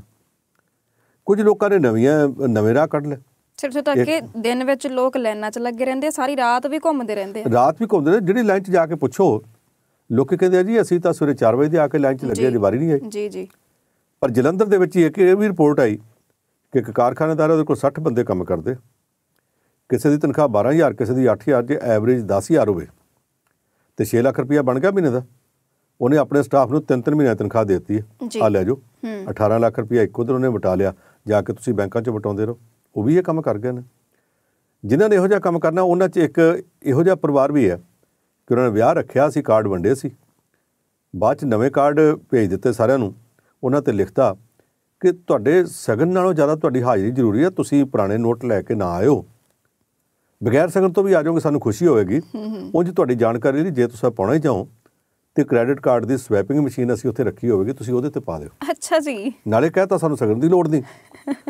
Speaker 2: ਕੁਝ ਲੋਕਾਂ ਨੇ ਨਵੀਆਂ ਨਵੇਂ ਰਾਹ ਕੱਢ ਲਏ
Speaker 1: ਸਿਰਫ ਤਾਂ ਕਿ ਦਿਨ ਵਿੱਚ ਲੋਕ ਲਾਈਨਾਂ 'ਚ ਲੱਗੇ ਰਹਿੰਦੇ ਸਾਰੀ ਰਾਤ ਵੀ ਘੁੰਮਦੇ ਰਹਿੰਦੇ ਆ
Speaker 2: ਰਾਤ ਵੀ ਘੁੰਮਦੇ ਨੇ ਜਿਹੜੀ ਲਾਈਨ 'ਚ ਜਾ ਕੇ ਪੁੱਛੋ ਲੋਕ ਕਹਿੰਦੇ ਆ ਜੀ ਅਸੀਂ ਤਾਂ ਸਵੇਰੇ 4 ਵਜੇ ਦੇ ਆ ਕੇ ਲਾਈਨ 'ਚ ਲੱਗੇ ਆ ਵਾਰੀ ਨਹੀਂ ਆਈ ਜੀ ਜੀ ਪਰ ਜਲੰਧਰ ਦੇ ਵਿੱਚ ਇੱਕ ਇਹ ਵੀ ਰਿਪੋਰਟ ਆਈ ਕਿ ਇੱਕ ਕਾਰਖਾਨੇਦਾਰ ਉਹਦੇ ਕੋਲ 60 ਬੰਦੇ ਕੰਮ ਕਰਦੇ ਕਿਸੇ ਦੀ ਤਨਖਾਹ 12000 ਕਿਸੇ ਦੀ 8000 ਜੇ ਐਵਰੇਜ 10000 ਹੋਵੇ ਤੇ 6 ਲੱਖ ਰੁਪਇਆ ਬਣ ਗਿਆ ਮਹੀਨੇ ਦਾ ਉਹਨੇ ਆਪਣੇ ਸਟਾਫ ਨੂੰ 3-3 ਮਹੀਨੇ ਤਨਖਾਹ ਦਿੱਤੀ ਆ ਲੈ ਜੋ 18 ਲੱਖ ਰੁਪਇਆ ਇੱਕੋ ਦਿਨ ਉਹਨੇ ਵਟਾ ਲਿਆ ਜਾ ਕੇ ਤੁਸੀਂ ਬੈਂਕਾਂ 'ਚ ਵਟਾਉਂਦੇ ਰਹੋ ਉਹ ਵੀ ਇਹ ਕੰਮ ਕਰ ਗਏ ਨੇ ਜਿਨ੍ਹਾਂ ਨੇ ਇਹੋ ਜਿਹਾ ਕੰਮ ਕਰਨਾ ਉਹਨਾਂ 'ਚ ਇੱਕ ਇਹੋ ਜਿਹਾ ਪਰਿਵਾਰ ਵੀ ਹੈ ਕਿ ਉਹਨਾਂ ਨੇ ਵਿਆਹ ਰੱਖਿਆ ਸੀ ਕਾਰਡ ਵੰਡੇ ਸੀ ਬਾਅਦ 'ਚ ਨਵੇਂ ਕਾਰਡ ਭੇਜ ਦਿੱਤੇ ਸਾਰਿਆਂ ਨੂੰ ਉਹਨਾਂ ਤੇ ਲਿਖਤਾ ਕਿ ਤੁਹਾਡੇ ਸਗਨ ਨਾਲੋਂ ਜ਼ਿਆਦਾ ਤੁਹਾਡੀ ਹਾਜ਼ਰੀ ਜ਼ਰੂਰੀ ਹੈ ਤੁਸੀਂ ਪੁਰਾਣੇ ਨੋਟ ਲੈ ਕੇ ਨਾ ਆਇਓ ਬਿਗੈਰ ਸਗਨ ਤੋਂ ਵੀ ਆ ਜਾਓਗੇ ਸਾਨੂੰ ਖੁਸ਼ੀ ਹੋਵੇਗੀ ਉਂਝ ਤੁਹਾਡੀ ਜਾਣਕਾਰੀ ਲਈ ਜੇ ਤੁਸੀਂ ਪਾਉਣਾ ਹੀ ਚਾਹੋ ਤੇ ਕ੍ਰੈਡਿਟ ਕਾਰਡ ਦੀ ਸਵੈਪਿੰਗ ਮਸ਼ੀਨ ਅਸੀਂ ਉੱਥੇ ਰੱਖੀ ਹੋਵੇਗੀ ਤੁਸੀਂ ਉਹਦੇ ਤੇ ਪਾ ਦਿਓ
Speaker 1: ਅੱਛਾ ਜੀ
Speaker 2: ਨਾਲੇ ਕਹਤਾ ਸਾਨੂੰ ਸਗਨ ਦੀ ਲੋੜ ਨਹੀਂ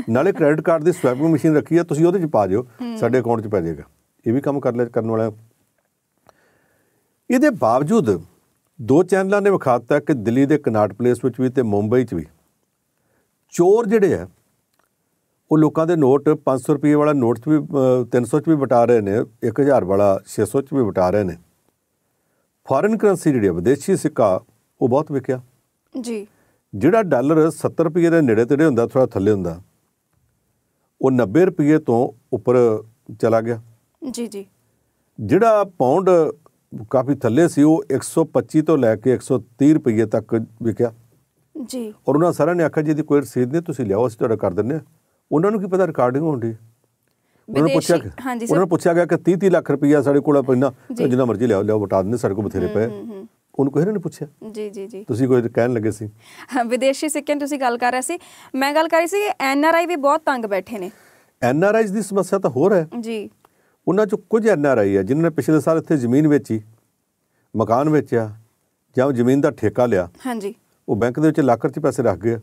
Speaker 2: ਨਾਲੇ ਕ੍ਰੈਡਿਟ ਕਾਰਡ ਦੀ ਸਵੈਪਿੰਗ ਮਸ਼ੀਨ ਰੱਖੀ ਹੈ ਤੁਸੀਂ ਉਹਦੇ 'ਚ ਪਾ ਦਿਓ ਸਾਡੇ ਅਕਾਊਂਟ 'ਚ ਪੈ ਜਾਏਗਾ ਇਹ ਵੀ ਕੰਮ ਕਰ ਲੈ ਕਰਨ ਵਾਲਾ ਇਹਦੇ ਬਾਵਜੂਦ ਦੋ ਚੈਨਲਾਂ ਨੇ ਵਿਖਾਤਾ ਕਿ ਦਿੱਲੀ ਦੇ ਕਨਾਟ ਪਲੇਸ ਵਿੱਚ ਵੀ ਤੇ ਮੁੰਬਈ 'ਚ ਵੀ ਚੋਰ ਜਿਹੜੇ ਆ ਉਹ ਲੋਕਾਂ ਦੇ ਨੋਟ 500 ਰੁਪਏ ਵਾਲਾ ਨੋਟ 'ਚ ਵੀ 300 'ਚ ਵੀ ਵਟਾ ਰਹੇ ਨੇ 1000 ਵਾਲਾ 600 'ਚ ਵੀ ਵਟਾ ਰਹੇ ਨੇ ਫੋਰਨ ਕਰੰਸੀ ਜਿਹੜੀ ਵਿਦੇਸ਼ੀ ਸਿੱਕਾ ਉਹ ਬਹੁਤ ਵਿਕਿਆ ਜੀ ਜਿਹੜਾ ਡਾਲਰ 70 ਰੁਪਏ ਦੇ ਨੇੜੇ ਤੇੜੇ ਹੁੰਦਾ ਥੋੜਾ ਥੱਲੇ ਹੁੰਦਾ ਉਹ 90 ਰੁਪਏ ਤੋਂ ਉੱਪਰ ਚਲਾ ਗਿਆ ਜੀ ਜੀ ਜਿਹੜਾ ਪਾਉਂਡ ਕਾਫੀ ਥੱਲੇ ਸੀ ਉਹ 125 ਤੋਂ ਲੈ ਕੇ 130 ਰੁਪਏ ਤੱਕ ਵਿਕਿਆ ਜੀ ਔਰ ਉਹਨਾਂ ਸਾਰਿਆਂ ਨੇ ਆਖਿਆ ਜੀ ਦੀ ਕੋਈ ਰਸੀਦ ਨਹੀਂ ਤੁਸੀਂ ਲਿਆਓ ਅਸੀਂ ਤੁਹਾਡਾ ਕਰ ਦਿੰਨੇ ਆ ਉਹਨਾਂ ਨੂੰ ਕੀ ਪਤਾ ਰਿਕਾਰਡਿੰਗ ਹੋਣੀ ਉਹਨਾਂ ਨੂੰ ਪੁੱਛਿਆ ਉਹਨਾਂ ਨੂੰ ਪੁੱਛਿਆ ਗਿਆ ਕਿ 30 30 ਲੱਖ ਰੁਪਏ ਸਾਡੇ ਕੋਲ ਪੈਣਾ ਜਿੰਨਾ ਮਰਜ਼ੀ ਲਿਆਓ ਲਿਆਓ ਵਟਾ ਦਿੰਨੇ ਸਾਡੇ ਕੋਲ ਬਥੇਰੇ ਪਏ ਉਹਨੂੰ ਕੋਈ ਨੇ ਪੁੱਛਿਆ
Speaker 1: ਜੀ ਜੀ ਜੀ ਤੁਸੀਂ
Speaker 2: ਕੋਈ ਕਹਿਣ ਲੱਗੇ ਸੀ
Speaker 1: ਵਿਦੇਸ਼ੀ ਸਿੱਕੇ ਤੁਸੀਂ ਗੱਲ ਕਰ ਰਹੇ ਸੀ ਮੈਂ ਗੱਲ ਕਰ ਰਹੀ ਸੀ ਐਨ ਆਰ ਆਈ ਵੀ ਬਹੁਤ ਤੰਗ ਬੈਠੇ ਨੇ
Speaker 2: ਐਨ ਆਰ ਆਈ ਦੀ ਸਮੱਸਿਆ ਤਾਂ ਹੋਰ ਹੈ ਜੀ ਉਹਨਾਂ ਚੋਂ ਕੁਝ ਐਨ ਆਰ ਆਈ ਆ ਜਿਨ੍ਹਾਂ ਨੇ ਪਿਛਲੇ ਸਾਲ ਇੱਥੇ ਜ਼ਮੀਨ ਵੇਚੀ ਮਕਾਨ ਵੇਚਿਆ ਜਾਂ ਜ਼ਮੀਨ ਦਾ ਠੇਕਾ ਲਿਆ ਹਾਂਜੀ ਉਹ ਬੈਂਕ ਦੇ ਵਿੱਚ ਲਾਕਰ 'ਚ ਪੈਸੇ ਰੱਖ ਗਏ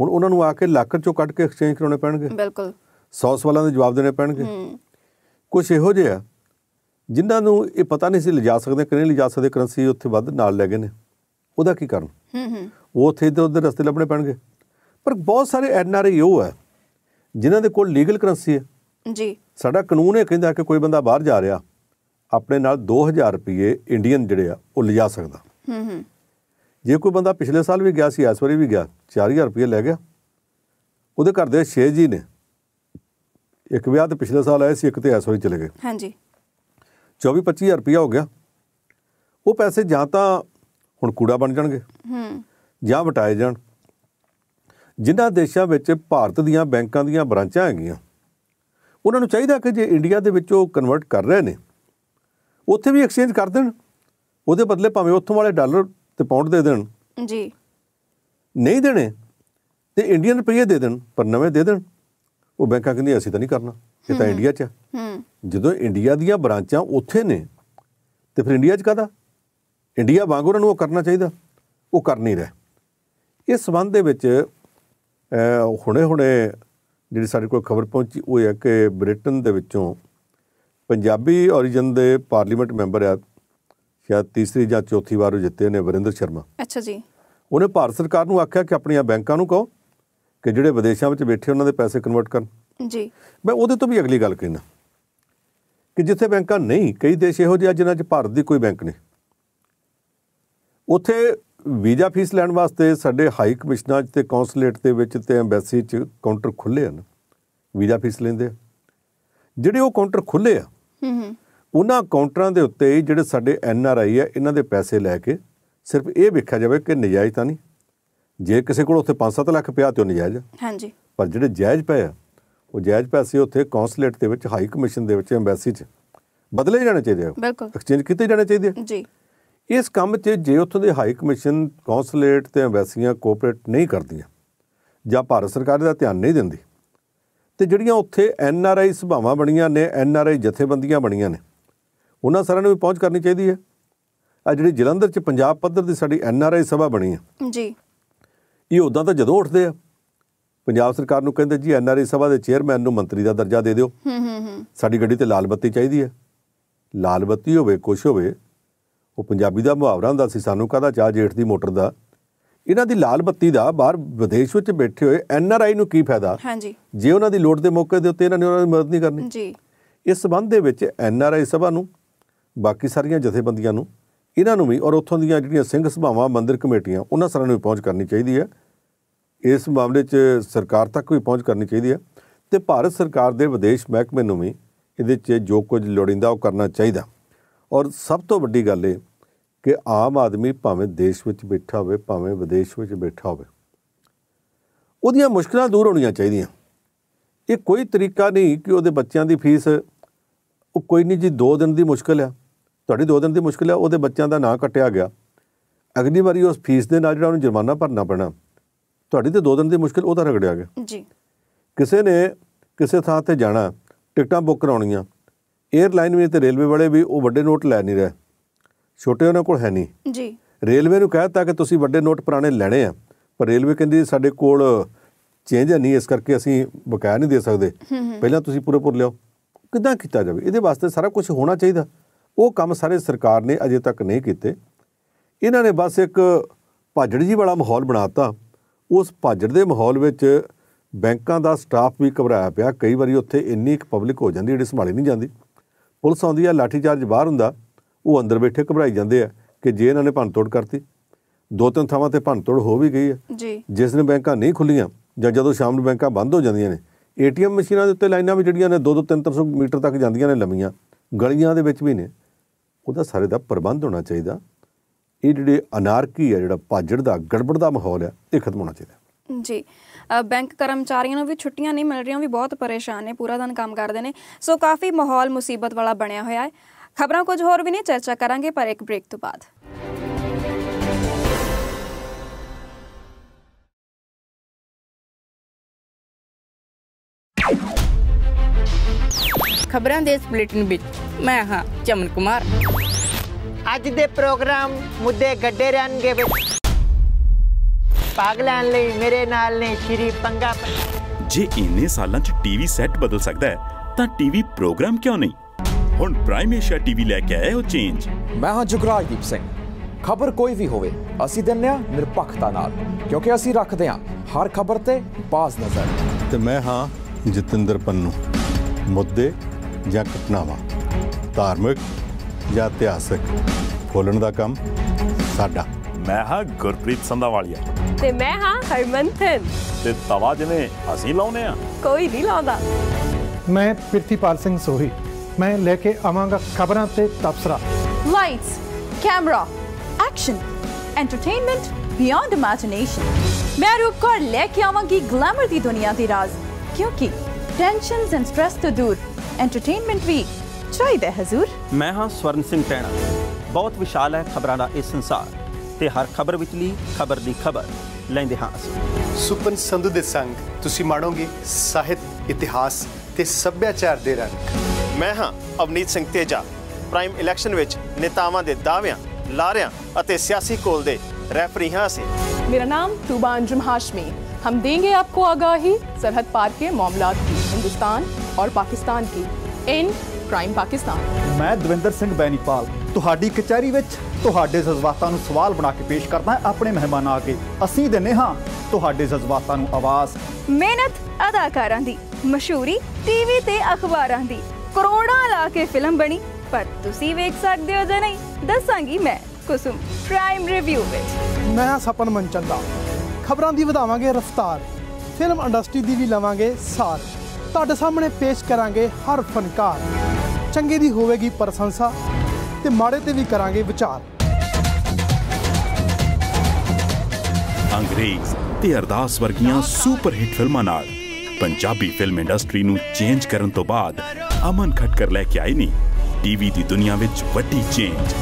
Speaker 2: ਹੁਣ ਉਹਨਾਂ ਨੂੰ ਆ ਕੇ ਲਾਕਰ 'ਚੋਂ ਕੱਢ ਕੇ ਐਕਸਚੇਂਜ ਕਰਾਉਣੇ ਪੈਣਗੇ ਬਿਲਕੁਲ ਸੌਸ ਸਵਾਲਾਂ ਦੇ ਜਵਾਬ ਦੇਣੇ ਪੈਣਗੇ ਕੁਝ ਇਹੋ ਜਿਹਾ ਜਿਨ੍ਹਾਂ ਨੂੰ ਇਹ ਪਤਾ ਨਹੀਂ ਸੀ ਲਿਜਾ ਸਕਦੇ ਕਿਨੇ ਲਿਜਾ ਸਕਦੇ ਕਰੰਸੀ ਉੱਥੇ ਵੱਧ ਨਾਲ ਲੈ ਗਏ ਨੇ ਉਹਦਾ ਕੀ ਕਰਨ ਹੂੰ ਹੂੰ ਉਹ ਉੱਥੇ ਇਧਰ ਉੱਧਰ ਰਸਤੇ ਲੱਭਣੇ ਪੈਣਗੇ ਪਰ ਬਹੁਤ ਸਾਰੇ ਐਨ ਆਰ ਆਈ ਉਹ ਹੈ ਜਿਨ੍ਹਾਂ ਦੇ ਕੋਲ ਲੀਗਲ ਕਰੰਸੀ ਹੈ ਜੀ ਸਾਡਾ ਕਾਨੂੰਨ ਇਹ ਕਹਿੰਦਾ ਕਿ ਕੋਈ ਬੰਦਾ ਬਾਹਰ ਜਾ ਰਿਹਾ ਆਪਣੇ ਨਾਲ 2000 ਰੁਪਏ ਇੰਡੀਅਨ ਜਿਹੜੇ ਆ ਉਹ ਲਿਜਾ ਸਕਦਾ ਹੂੰ ਹੂੰ ਜੇ ਕੋਈ ਬੰਦਾ ਪਿਛਲੇ ਸਾਲ ਵੀ ਗਿਆ ਸੀ ਇਸ ਵਾਰੀ ਵੀ ਗਿਆ 4000 ਰੁਪਏ ਲੈ ਗਿਆ ਉਹਦੇ ਘਰ ਦੇ 6 ਜੀ ਨੇ ਇੱਕ ਵਿਆਹ ਤੇ ਪਿਛਲੇ ਸਾਲ ਆਏ ਸੀ ਇੱਕ ਤੇ ਇਸ ਵਾਰੀ ਚਲੇ ਗਏ ਹਾਂਜੀ 24 25000 ਰੁਪਏ ਹੋ ਗਿਆ ਉਹ ਪੈਸੇ ਜਾਂ ਤਾਂ ਹੁਣ ਕੂੜਾ ਬਣ ਜਾਣਗੇ ਹੂੰ ਜਾਂ ਵਟਾਏ ਜਾਣ ਜਿਨ੍ਹਾਂ ਦੇਸ਼ਾਂ ਵਿੱਚ ਭਾਰਤ ਦੀਆਂ ਬੈਂਕਾਂ ਦੀਆਂ ਬ੍ਰਾਂਚਾਂ ਹੈਗੀਆਂ ਉਹਨਾਂ ਨੂੰ ਚਾਹੀਦਾ ਕਿ ਜੇ ਇੰਡੀਆ ਦੇ ਵਿੱਚ ਉਹ ਕਨਵਰਟ ਕਰ ਰਹੇ ਨੇ ਉੱਥੇ ਵੀ ਐਕਸਚੇਂਜ ਕਰ ਦੇਣ ਉਹਦੇ ਬਦਲੇ ਭਾਵੇਂ ਉੱਥੋਂ ਵਾਲੇ ਡਾਲਰ ਤੇ ਪਾਉਂਡ ਦੇ ਦੇਣ ਜੀ ਨਹੀਂ ਦੇਣੇ ਤੇ ਇੰਡੀਅਨ ਰੁਪਏ ਦੇ ਦੇਣ ਪਰ ਨਵੇਂ ਦੇ ਦੇਣ ਉਹ ਬੈਂਕਾਂ ਕਹਿੰਦੀ ਅਸੀਂ ਤਾਂ ਨਹੀਂ ਕਰਨਾ ਇਹ ਤਾਂ ਇੰਡੀਆ 'ਚ ਹੂੰ ਜਦੋਂ ਇੰਡੀਆ ਦੀਆਂ ਬ੍ਰਾਂਚਾਂ ਉੱਥੇ ਨੇ ਤੇ ਫਿਰ ਇੰਡੀਆ 'ਚ ਕਾਦਾ ਇੰਡੀਆ ਵਾਂਗੂ ਉਹਨਾਂ ਨੂੰ ਉਹ ਕਰਨਾ ਚਾਹੀਦਾ ਉਹ ਕਰ ਨਹੀਂ ਰਿਹਾ ਇਸ ਸੰਬੰਧ ਦੇ ਵਿੱਚ ਹੁਣੇ-ਹੁਣੇ ਜਿਹੜੀ ਸਾਡੇ ਕੋਲ ਖਬਰ ਪਹੁੰਚੀ ਉਹ ਹੈ ਕਿ ਬ੍ਰਿਟਨ ਦੇ ਵਿੱਚੋਂ ਪੰਜਾਬੀ origin ਦੇ ਪਾਰਲੀਮੈਂਟ ਮੈਂਬਰ ਆ ਸ਼ਾਇਦ ਤੀਸਰੀ ਜਾਂ ਚੌਥੀ ਵਾਰ ਉਹ ਜਿੱਤੇ ਨੇ ਵਰਿੰਦਰ ਸ਼ਰਮਾ ਅੱਛਾ ਜੀ ਉਹਨੇ ਭਾਰਤ ਸਰਕਾਰ ਨੂੰ ਆਖਿਆ ਕਿ ਆਪਣੀਆਂ ਬੈਂਕਾਂ ਨੂੰ ਕਹੋ ਕਿ ਜਿਹੜੇ ਵਿਦੇਸ਼ਾਂ ਵਿੱਚ ਬੈਠੇ ਉਹਨਾਂ ਦੇ ਪੈਸੇ ਕਨਵਰਟ ਕਰਨ ਜੀ ਮੈਂ ਉਹਦੇ ਤੋਂ ਵੀ ਅਗਲੀ ਗੱਲ ਕਹਿਣਾ ਕਿ ਜਿੱਥੇ ਬੈਂਕਾਂ ਨਹੀਂ ਕਈ ਦੇਸ਼ ਇਹੋ ਜਿਹੇ ਜਿਨ੍ਹਾਂ 'ਚ ਭਾਰਤ ਦੀ ਕੋਈ ਬੈਂਕ ਨਹੀਂ ਉੱਥੇ ਵੀਜ਼ਾ ਫੀਸ ਲੈਣ ਵਾਸਤੇ ਸਾਡੇ ਹਾਈ ਕਮਿਸ਼ਨਾਂ 'ਚ ਤੇ ਕੌਂਸੂਲੇਟ ਦੇ ਵਿੱਚ ਤੇ ਐਮਬੈਸੀ 'ਚ ਕਾਊਂਟਰ ਖੁੱਲੇ ਹਨ ਵੀਜ਼ਾ ਫੀਸ ਲੈਂਦੇ ਜਿਹੜੇ ਉਹ ਕਾਊਂਟਰ ਖੁੱਲੇ ਆ ਹੂੰ ਹੂੰ ਉਹਨਾਂ ਕਾਊਂਟਰਾਂ ਦੇ ਉੱਤੇ ਜਿਹੜੇ ਸਾਡੇ ਐਨ ਆਰ ਆਈ ਆ ਇਹਨਾਂ ਦੇ ਪੈਸੇ ਲੈ ਕੇ ਸਿਰਫ ਇਹ ਵੇਖਿਆ ਜਾਵੇ ਕਿ ਨਜਾਇਜ਼ ਤਾਂ ਨਹੀਂ ਜੇ ਕਿਸੇ ਕੋਲ ਉੱਥੇ 5-7 ਲੱਖ ਪਿਆ ਤੇ ਉਹ ਨਜਾਇਜ਼ ਹਾਂਜੀ ਪਰ ਜਿਹੜੇ ਜਾਇਜ਼ ਪਏ ਆ ਉਹ ਜਾਇਜ਼ ਪੈਸੇ ਉੱਥੇ ਕੌਂਸੂਲੇਟ ਦੇ ਵਿੱਚ ਹਾਈ ਕਮਿਸ਼ਨ ਦੇ ਵਿੱਚ ਐਮਬੈਸੀ 'ਚ ਬਦਲੇ ਜਾਣੇ ਚਾਹੀਦੇ ਆ ਬਿਲਕੁਲ ਐਕਸਚੇਂਜ ਕੀਤੇ ਜਾਣੇ ਚਾਹੀਦੇ ਆ ਜੀ ਇਸ ਕੰਮ 'ਚ ਜੇ ਉੱਥੋਂ ਦੇ ਹਾਈ ਕਮਿਸ਼ਨ ਕੌਂਸੂਲੇਟ ਤੇ ਐਮਬੈਸੀਆਂ ਕੋਆਪਰੇਟ ਨਹੀਂ ਕਰਦੀਆਂ ਜਾਂ ਭਾਰਤ ਸਰਕਾਰ ਦਾ ਧਿਆਨ ਨਹੀਂ ਦਿੰਦੀ ਤੇ ਜਿਹੜੀਆਂ ਉੱਥੇ ਐਨ ਆਰ ਆਈ ਸਭਾਵਾਂ ਬਣੀਆਂ ਨੇ ਐਨ ਆਰ ਆਈ ਜਥੇਬੰਦੀਆਂ ਬਣੀਆਂ ਨੇ ਉਹਨਾਂ ਸਾਰਿਆਂ ਨੂੰ ਵੀ ਪਹੁੰਚ ਕਰਨੀ ਚਾਹੀਦੀ ਹੈ ਆ ਜਿਹੜੀ ਜਲੰਧਰ 'ਚ ਪੰਜਾਬ ਪੱਧਰ ਦੀ ਸਾਡੀ ਐਨ ਆਰ ਆਈ ਸਭਾ ਬਣੀ
Speaker 3: ਹੈ ਜੀ
Speaker 2: ਇਹ ਉਦਾਂ ਤਾਂ ਜਦੋਂ ਉੱਠਦੇ ਆ ਪੰਜਾਬ ਸਰਕਾਰ ਨੂੰ ਕਹਿੰਦੇ ਜੀ ਐਨ ਆਰ ਆਈ ਸਭਾ ਦੇ ਚੇਅਰਮੈਨ ਨੂੰ ਮੰਤਰੀ ਦਾ ਦਰਜਾ ਦੇ ਦਿਓ ਹੂੰ ਹੂੰ ਹੂੰ ਸਾਡੀ ਗੱਡੀ ਤੇ ਲਾਲ ਬੱਤੀ ਚਾਹੀਦੀ ਹੈ ਲਾਲ ਬੱਤੀ ਹੋਵੇ ਕੁਛ ਹੋਵੇ ਉਹ ਪੰਜਾਬੀ ਦਾ ਮੁਹਾਵਰਾ ਹੁੰਦਾ ਸੀ ਸਾਨੂੰ ਕਹਦਾ ਚਾਹ ਜੇਠ ਦੀ ਮੋਟਰ ਦਾ ਇਹਨਾਂ ਦੀ ਲਾਲ ਬੱਤੀ ਦਾ ਬਾਹਰ ਵਿਦੇਸ਼ ਵਿੱਚ ਬੈਠੇ ਹੋਏ ਐਨ ਆਰ ਆਈ ਨੂੰ ਕੀ ਫਾਇਦਾ ਹਾਂਜੀ ਜੇ ਉਹਨਾਂ ਦੀ ਲੋੜ ਦੇ ਮੌਕੇ ਦੇ ਉੱਤੇ ਇਹਨਾਂ ਨੇ ਉਹਨਾਂ ਦੀ ਮਦਦ ਨਹੀਂ ਕਰਨੀ ਜੀ ਇਸ ਸਬੰਧ ਦੇ ਵਿੱਚ ਐਨ ਆਰ ਆਈ ਸਭਾ ਨੂੰ ਬਾਕੀ ਸਾਰੀਆਂ ਜਥੇਬੰਦੀਆਂ ਨੂੰ ਇਹਨਾਂ ਨੂੰ ਵੀ ਔਰ ਉੱਥੋਂ ਦੀਆਂ ਜਿਹੜੀਆਂ ਸਿੰਘ ਸਭਾਵਾਂ ਮੰਦਿਰ ਕਮੇਟੀਆਂ ਉਹਨਾਂ ਸਾਰਿਆਂ ਨੂੰ ਪਹੁੰਚ ਕਰਨੀ ਚਾਹੀਦੀ ਹੈ ਇਸ ਮਾਮਲੇ 'ਚ ਸਰਕਾਰ ਤੱਕ ਵੀ ਪਹੁੰਚ ਕਰਨੀ ਚਾਹੀਦੀ ਹੈ ਤੇ ਭਾਰਤ ਸਰਕਾਰ ਦੇ ਵਿਦੇਸ਼ ਮਹਿਕਮੇ ਨੂੰ ਵੀ ਇਹਦੇ 'ਚ ਜੋ ਕੁਝ ਲੋੜਿੰਦਾ ਉਹ ਕਰਨਾ ਚਾਹੀਦਾ ਔਰ ਸਭ ਤੋਂ ਵੱਡੀ ਗੱਲ ਇਹ ਕਿ ਆਮ ਆਦਮੀ ਭਾਵੇਂ ਦੇਸ਼ ਵਿੱਚ ਬੈਠਾ ਹੋਵੇ ਭਾਵੇਂ ਵਿਦੇਸ਼ ਵਿੱਚ ਬੈਠਾ ਹੋਵੇ ਉਹਦੀਆਂ ਮੁਸ਼ਕਲਾਂ ਦੂਰ ਹੋਣੀਆਂ ਚਾਹੀਦੀਆਂ ਇਹ ਕੋਈ ਤਰੀਕਾ ਨਹੀਂ ਕਿ ਉਹਦੇ ਬੱਚਿਆਂ ਦੀ ਫੀਸ ਉਹ ਕੋਈ ਨਹੀਂ ਜੀ 2 ਦਿਨ ਦੀ ਮੁਸ਼ਕਲ ਆ ਤੁਹਾਡੀ 2 ਦਿਨ ਦੀ ਮੁਸ਼ਕਲ ਆ ਉਹਦੇ ਬੱਚਿਆਂ ਦਾ ਨਾਂ ਕੱਟਿਆ ਗਿਆ ਅਗਲੀ ਵਾਰੀ ਉਸ ਫੀਸ ਦੇ ਨਾਲ ਜਿਹੜਾ ਉਹਨੂੰ ਜੁਰਮਾਨਾ ਭਰਨਾ ਪੈਣਾ ਤੁਹਾਡੀ ਤੇ 2 ਦਿਨ ਦੀ ਮੁਸ਼ਕਲ ਉਹਦਾ ਰਗੜਿਆ ਗਿਆ ਜੀ ਕਿਸੇ ਨੇ ਕਿਸੇ ਥਾਂ ਤੇ ਜਾਣਾ ਟਿਕਟਾਂ ਬੁੱਕ ਕਰਾਉਣੀਆਂ ਏਅਰਲਾਈਨ ਵੀ ਤੇ ਰੇਲਵੇ ਵਾਲੇ ਵੀ ਉਹ ਵੱਡੇ ਨੋਟ ਲੈ ਨਹੀਂ ਰਹੇ ਛੋਟੇ ਉਹਨਾਂ ਕੋਲ ਹੈ ਨਹੀਂ ਜੀ ਰੇਲਵੇ ਨੂੰ ਕਹਿਤਾ ਕਿ ਤੁਸੀਂ ਵੱਡੇ ਨੋਟ ਪੁਰਾਣੇ ਲੈਣੇ ਆ ਪਰ ਰੇਲਵੇ ਕਹਿੰਦੀ ਸਾਡੇ ਕੋਲ ਚੇਂਜ ਨਹੀਂ ਇਸ ਕਰਕੇ ਅਸੀਂ ਬਕਾਇਆ ਨਹੀਂ ਦੇ ਸਕਦੇ ਪਹਿਲਾਂ ਤੁਸੀਂ ਪੂਰੇ ਪੂਰ ਲਿਓ ਕਿਦਾਂ ਕੀਤਾ ਜਾਵੇ ਇਹਦੇ ਵਾਸਤੇ ਸਾਰਾ ਕੁਝ ਹੋਣਾ ਚਾਹੀਦਾ ਉਹ ਕੰਮ ਸਾਰੇ ਸਰਕਾਰ ਨੇ ਅਜੇ ਤੱਕ ਨਹੀਂ ਕੀਤੇ ਇਹਨਾਂ ਨੇ ਬਸ ਇੱਕ ਭਾਜੜ ਜੀ ਵਾਲਾ ਮਾਹੌਲ ਬਣਾਤਾ ਉਸ ਭਾਜੜ ਦੇ ਮਾਹੌਲ ਵਿੱਚ ਬੈਂਕਾਂ ਦਾ ਸਟਾਫ ਵੀ ਘਬਰਾਇਆ ਪਿਆ ਕਈ ਵਾਰੀ ਉੱਥੇ ਇੰਨੀ ਇੱਕ ਪਬਲਿਕ ਹੋ ਜਾਂਦੀ ਜਿਹੜੀ ਸੰਭਾਲੀ ਨਹੀਂ ਜਾਂਦੀ ਪੁਲਿਸ ਆਉਂਦੀ ਆ ਲਾਠੀ ਚਾਰਜ ਬਾਹਰ ਹੁੰਦਾ ਉਹ ਅੰਦਰ ਬੈਠੇ ਘਬਰਾਈ ਜਾਂਦੇ ਆ ਕਿ ਜੇ ਇਹਨਾਂ ਨੇ ਭੰਨਤੋੜ ਕਰਤੀ ਦੋ ਤਿੰਨ ਥਾਵਾਂ ਤੇ ਭੰਨਤੋੜ ਹੋ ਵੀ ਗਈ ਹੈ ਜੀ ਜਿਸ ਨੇ ਬੈਂਕਾਂ ਨਹੀਂ ਖੁੱਲੀਆਂ ਜਾਂ ਜਦੋਂ ਸ਼ਾਮ ਨੂੰ ਬੈਂਕਾਂ ਬੰਦ ਹੋ ਜਾਂਦੀਆਂ ਨੇ ਏਟੀਐਮ ਮਸ਼ੀਨਾਂ ਦੇ ਉੱਤੇ ਲਾਈਨਾਂ ਵੀ ਜਿਹੜੀਆਂ ਨੇ 2-2-300 ਮੀਟਰ ਤੱਕ ਜਾਂਦੀਆਂ ਨੇ ਲੰਮੀਆਂ ਗਲੀਆਂ ਦੇ ਵਿੱਚ ਵੀ ਨੇ ਉਹਦਾ ਸਾਰੇ ਦਾ ਪ੍ਰਬੰਧ ਹੋਣਾ ਚਾਹੀਦਾ ਇਹ ਜਿਹੜੇ ਅਨਾਰਕੀ ਆ ਜਿਹੜਾ ਭਾਜੜ ਦਾ ਗੜਬੜ ਦਾ ਮਾਹੌਲ ਆ ਇਹ ਖਤਮ ਹੋਣਾ ਚਾਹੀਦਾ
Speaker 1: ਜੀ ਬੈਂਕ ਕਰਮਚਾਰੀਆਂ ਨੂੰ ਵੀ ਛੁੱਟੀਆਂ ਨਹੀਂ ਮਿਲ ਰਹੀਆਂ ਵੀ ਬਹੁਤ ਪਰੇਸ਼ਾਨ ਨੇ ਪੂਰਾ ਦਿਨ ਕੰਮ ਕਰਦੇ ਨੇ ਸੋ ਕਾਫੀ ਮਾਹੌਲ ਮੁਸੀਬਤ ਵਾਲਾ ਬਣਿਆ ਹੋਇਆ ਹੈ ਖਬਰਾਂ ਕੁਝ ਹੋਰ ਵੀ ਨੇ ਚਰਚਾ ਕਰਾਂਗੇ ਪਰ ਇੱਕ ਬ੍ਰੇਕ ਤੋਂ ਬਾਅਦ ਖਬਰਾਂ ਦੇ ਸਪਲਿਟਨ ਬੁਲੇਟਿਨ ਵਿੱਚ ਮੈਂ ਹਾਂ ਚਮਨ ਕੁਮਾਰ ਅੱਜ ਦੇ ਪ੍ਰੋਗਰਾਮ ਮੁੱਦੇ ਗੱਡੇ ਰਹਿਣਗੇ ਵਿੱਚ ਭਾਗ ਲੈਣ ਲਈ ਮੇਰੇ ਨਾਲ ਨੇ ਸ਼੍ਰੀ ਪੰਗਾ
Speaker 2: ਜੇ ਇੰਨੇ ਸਾਲਾਂ 'ਚ ਟੀਵੀ ਸੈੱਟ ਬਦਲ ਸਕਦਾ ਹੈ ਤਾਂ ਟੀਵੀ ਪ੍ਰੋਗਰਾਮ ਕਿਉਂ ਨਹੀਂ ਹੁਣ ਪ੍ਰਾਈਮ ਏਸ਼ੀਆ ਟੀਵੀ ਲੈ ਕੇ ਆਇਆ ਉਹ ਚੇਂਜ ਮੈਂ ਹਾਂ ਜੁਗਰਾਜਦੀਪ ਸਿੰਘ ਖਬਰ ਕੋਈ ਵੀ ਹੋਵੇ ਅਸੀਂ ਦਿੰਨੇ ਆ ਨਿਰਪੱਖਤਾ ਨਾਲ ਕਿਉਂਕਿ ਅਸੀਂ ਰੱਖਦੇ ਆ ਹਰ ਖਬਰ ਤੇ ਬਾਜ਼ ਨਜ਼ਰ ਤੇ ਮੈਂ ਹਾਂ ਜਤਿੰਦਰ ਪੰਨੂ ਮੁੱਦੇ ਜਾਂ ਘਟਨਾਵਾਂ ਧਾਰਮਿਕ ਜਾਂ ਇਤਿਹਾਸਕ ਖੋਲਣ ਦਾ ਕੰਮ ਸਾਡਾ ਮੈਂ ਹਾਂ ਗੁਰਪ੍ਰੀਤ ਸੰਧਾਵਾਲੀਆ
Speaker 1: ਤੇ ਮੈਂ ਹਾਂ ਹਰਮਨਥਨ
Speaker 2: ਤੇ ਤਵਾ ਜਿਵੇਂ ਅਸੀਂ ਲਾਉਨੇ ਆ
Speaker 1: ਕੋਈ ਨਹੀਂ ਲਾਉਂਦਾ
Speaker 2: ਮੈਂ ਪ੍ਰਿਥੀਪਾਲ ਸਿੰਘ ਸੋਹੀ ਮੈਂ ਲੈ ਕੇ ਆਵਾਂਗਾ ਖਬਰਾਂ ਤੇ ਤਬਸਰਾ
Speaker 1: lights camera action entertainment beyond imagination ਮੈਂ ਕਰ ਲੈ ਕੇ ਆਵਾਂਗੀ ਗਲੈਮਰ ਦੀ ਦੁਨੀਆ ਦੇ ਰਾਜ਼ ਕਿਉਂਕਿ ਟੈਨਸ਼ਨਸ ਐਂਡ ਸਟ੍ਰੈਸ ਤੋਂ ਦੂਰ ਐਂਟਰਟੇਨਮੈਂਟ ਵੀ ਚਾਹੀਦਾ ਹਜ਼ੂਰ
Speaker 2: ਮੈਂ ਹਾਂ ਸਵਰਨ ਸਿੰਘ ਟੈਣਾ ਬਹੁਤ ਵਿਸ਼ਾਲ ਹੈ ਖਬਰਾਂ ਦਾ ਇਹ ਸੰਸਾਰ ਤੇ ਹਰ ਖਬਰ ਵਿਚਲੀ ਖਬਰ ਦੀ ਖਬਰ ਲੈਂਦੇ ਹਾਂ ਅਸੀਂ ਸੁਪਨ ਸੰਧੂ ਦੇ ਸੰਗ ਤੁਸੀਂ ਮਾਣੋਗੇ ਸਾਹਿਤ ਇਤਿਹਾਸ ਤੇ ਸੱਭਿਆਚਾਰ ਦੇ ਰੰਗ ਮੈਂ ਹਾਂ ਅਵਨੀਤ ਸਿੰਘ ਤੇਜਾ ਪ੍ਰਾਈਮ ਇਲੈਕਸ਼ਨ ਵਿੱਚ ਨੇਤਾਵਾਂ ਦੇ ਦਾਅਵਿਆਂ ਲਾਰਿਆਂ ਅਤੇ ਸਿਆਸੀ ਕੋਲ ਦੇ ਰੈਫਰੀ ਹਾਂ ਅਸੀਂ
Speaker 1: ਮੇਰਾ ਨਾਮ ਤੂਬਾ ਅੰਜਮ ਹਾਸ਼ਮੀ ਹਮ ਦੇਂਗੇ ਆਪਕੋ ਆਗਾਹੀ ਸਰਹੱਦ ਪਾਰ ਕੇ मामला ਦੀ ਹਿੰਦੁਸਤਾਨ ਔਰ ਪਾਕਿਸਤਾਨ ਕੀ ਇਨ ਪ੍ਰਾਈਮ ਪਾਕਿਸਤਾਨ
Speaker 2: ਮੈਂ ਦਵਿੰਦਰ ਸਿੰਘ बैनीपाल ਤੁਹਾਡੀ ਕਚਹਿਰੀ ਵਿੱਚ ਤੁਹਾਡੇ ਜਜ਼ਬਾਤਾਂ ਨੂੰ ਸਵਾਲ ਬਣਾ ਕੇ ਪੇਸ਼ ਕਰਦਾ ਆਪਣੇ ਮਹਿਮਾਨਾਂ ਅੱਗੇ ਅਸੀਂ ਦਿੰਨੇ ਹਾਂ ਤੁਹਾਡੇ ਜਜ਼ਬਾਤਾਂ ਨੂੰ ਆਵਾਜ਼
Speaker 1: ਮਿਹਨਤ ਅਦਾਕਾਰਾਂ ਦੀ ਮਸ਼ਹੂਰੀ ਟੀਵੀ ਤੇ ਅਖਬਾਰਾਂ ਦੀ ਕਰੋੜਾਂ ਲਾ ਕੇ ਫਿਲਮ ਬਣੀ ਪਰ ਤੁਸੀਂ ਵੇਖ ਸਕਦੇ ਹੋ ਜਾਂ ਨਹੀਂ ਦੱਸਾਂਗੀ ਮੈਂ ਕੁਸਮ ਪ੍ਰਾਈਮ ਰਿਵਿਊ ਵਿੱਚ
Speaker 2: ਮੈਂ ਸਪਨ ਮੰਚਨ ਦਾ ਖਬਰਾਂ ਦੀ ਵਧਾਵਾਂਗੇ ਰਫ਼ਤਾਰ ਫਿਲਮ ਇੰਡਸਟਰੀ ਦੀ ਵੀ ਲਵਾਂਗੇ ਸਾਰ ਤੁਹਾਡੇ ਸਾਹਮਣੇ ਪੇਸ਼ ਕਰਾਂਗੇ ਹਰ ਫਨਕਾਰ ਚੰਗੇ ਦੀ ਹੋਵੇਗੀ ਪ੍ਰਸ਼ੰਸਾ ਤੇ ਮਾੜੇ ਤੇ ਵੀ ਕਰਾਂਗੇ ਵਿਚਾਰ ਅੰਗਰੇਜ਼ ਤੇ ਅਰਦਾਸ ਵਰਗੀਆਂ ਸੁਪਰ ਹਿੱਟ ਫਿਲਮਾਂ ਨਾਲ ਪੰਜਾਬੀ ਫਿਲਮ ਇੰਡਸਟਰੀ ਨੂੰ ਚੇਂਜ ਕਰਨ ਤੋਂ ਬਾਅਦ ਅਮਨ ਖਟਕਰ ਲੈ ਕੇ ਆਈ ਨਹੀਂ ਟੀਵੀ ਦੀ ਦੁਨੀਆ ਵਿੱਚ ਵੱਡੀ ਚੇਂਜ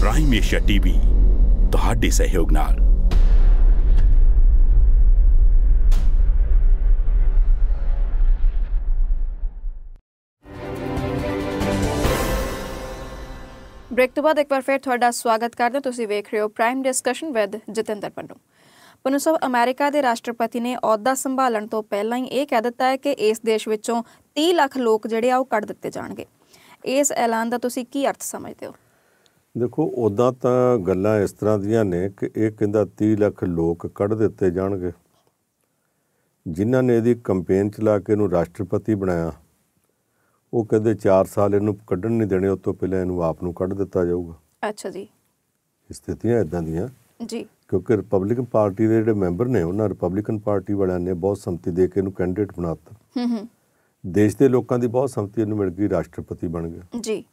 Speaker 2: ਪ੍ਰਾਈਮ ਏਸ਼ੀਆ ਟੀਵੀ ਤੁਹਾਡੇ ਸਹਿਯੋਗ ਨਾਲ
Speaker 1: ਬ੍ਰੇਕ ਤੋਂ ਬਾਅਦ ਇੱਕ ਵਾਰ ਫਿਰ ਤੁਹਾਡਾ ਸਵਾਗਤ ਕਰਦੇ ਹਾਂ ਤੁਸੀਂ ਵੇਖ ਰਹੇ ਹੋ ਪ੍ਰਾਈਮ ਡਿਸਕਸ਼ਨ ਵਿਦ ਜਤਿੰਦਰ ਪੰਡੂ ਪੁਨਸਵ ਅਮਰੀਕਾ ਦੇ ਰਾਸ਼ਟਰਪਤੀ ਨੇ ਅਹੁਦਾ ਸੰਭਾਲਣ ਤੋਂ ਪਹਿਲਾਂ ਹੀ ਇਹ ਕਹਿ ਦਿੱਤਾ ਹੈ ਕਿ ਇਸ ਦੇਸ਼ ਵਿੱਚੋਂ 30 ਲੱਖ ਲੋਕ ਜਿਹੜੇ ਆ ਉਹ ਕੱਢ ਦਿੱਤੇ ਜਾਣਗੇ ਇਸ ਐਲਾਨ ਦਾ ਤੁਸੀਂ ਕੀ ਅਰਥ ਸਮਝਦੇ ਹੋ
Speaker 2: ਦੇਖੋ ਉਦਾਂ ਤਾਂ ਗੱਲਾਂ ਇਸ ਤਰ੍ਹਾਂ ਦੀਆਂ ਨੇ ਕਿ ਇਹ ਕਹਿੰਦਾ 30 ਲੱਖ ਲੋਕ ਕੱਢ ਦਿੱਤੇ ਜਾਣਗੇ ਜਿਨ੍ਹਾਂ ਨੇ ਇਹਦੀ ਕੈਂਪੇਨ ਚਲਾ ਕੇ ਇਹਨੂੰ ਰਾਸ਼ਟਰਪਤੀ ਬਣਾਇਆ ਉਹ ਕਹਿੰਦੇ 4 ਸਾਲ ਇਹਨੂੰ ਕੱਢਣ ਨਹੀਂ ਦੇਣੇ ਉਸ ਤੋਂ ਪਹਿਲਾਂ ਇਹਨੂੰ ਆਪ ਨੂੰ ਕੱਢ ਦਿੱਤਾ ਜਾਊਗਾ ਅੱਛਾ ਜੀ ਸਥਿਤੀਆਂ ਇਦਾਂ ਦੀਆਂ ਜੀ ਕਿਉਂਕਿ ਰਿਪਬਲਿਕਨ ਪਾਰਟੀ ਦੇ ਜਿਹੜੇ ਮੈਂਬਰ ਨੇ ਉਹਨਾਂ ਰਿਪਬਲਿਕਨ ਪਾਰਟੀ ਵਾਲਿਆਂ ਨੇ ਬਹੁਤ ਸੰਮਤੀ ਦੇ ਕੇ ਇਹਨੂੰ ਕੈਂਡੀਡੇਟ ਬਣਾਤਾ ਹੂੰ ਹੂੰ ਦੇਸ਼ ਦੇ ਲੋਕਾਂ ਦੀ ਬਹੁਤ ਸੰਮਤੀ ਇਹਨੂੰ ਮਿਲ ਗਈ ਰਾਸ਼ਟਰਪਤੀ ਬਣ ਗਿਆ ਜੀ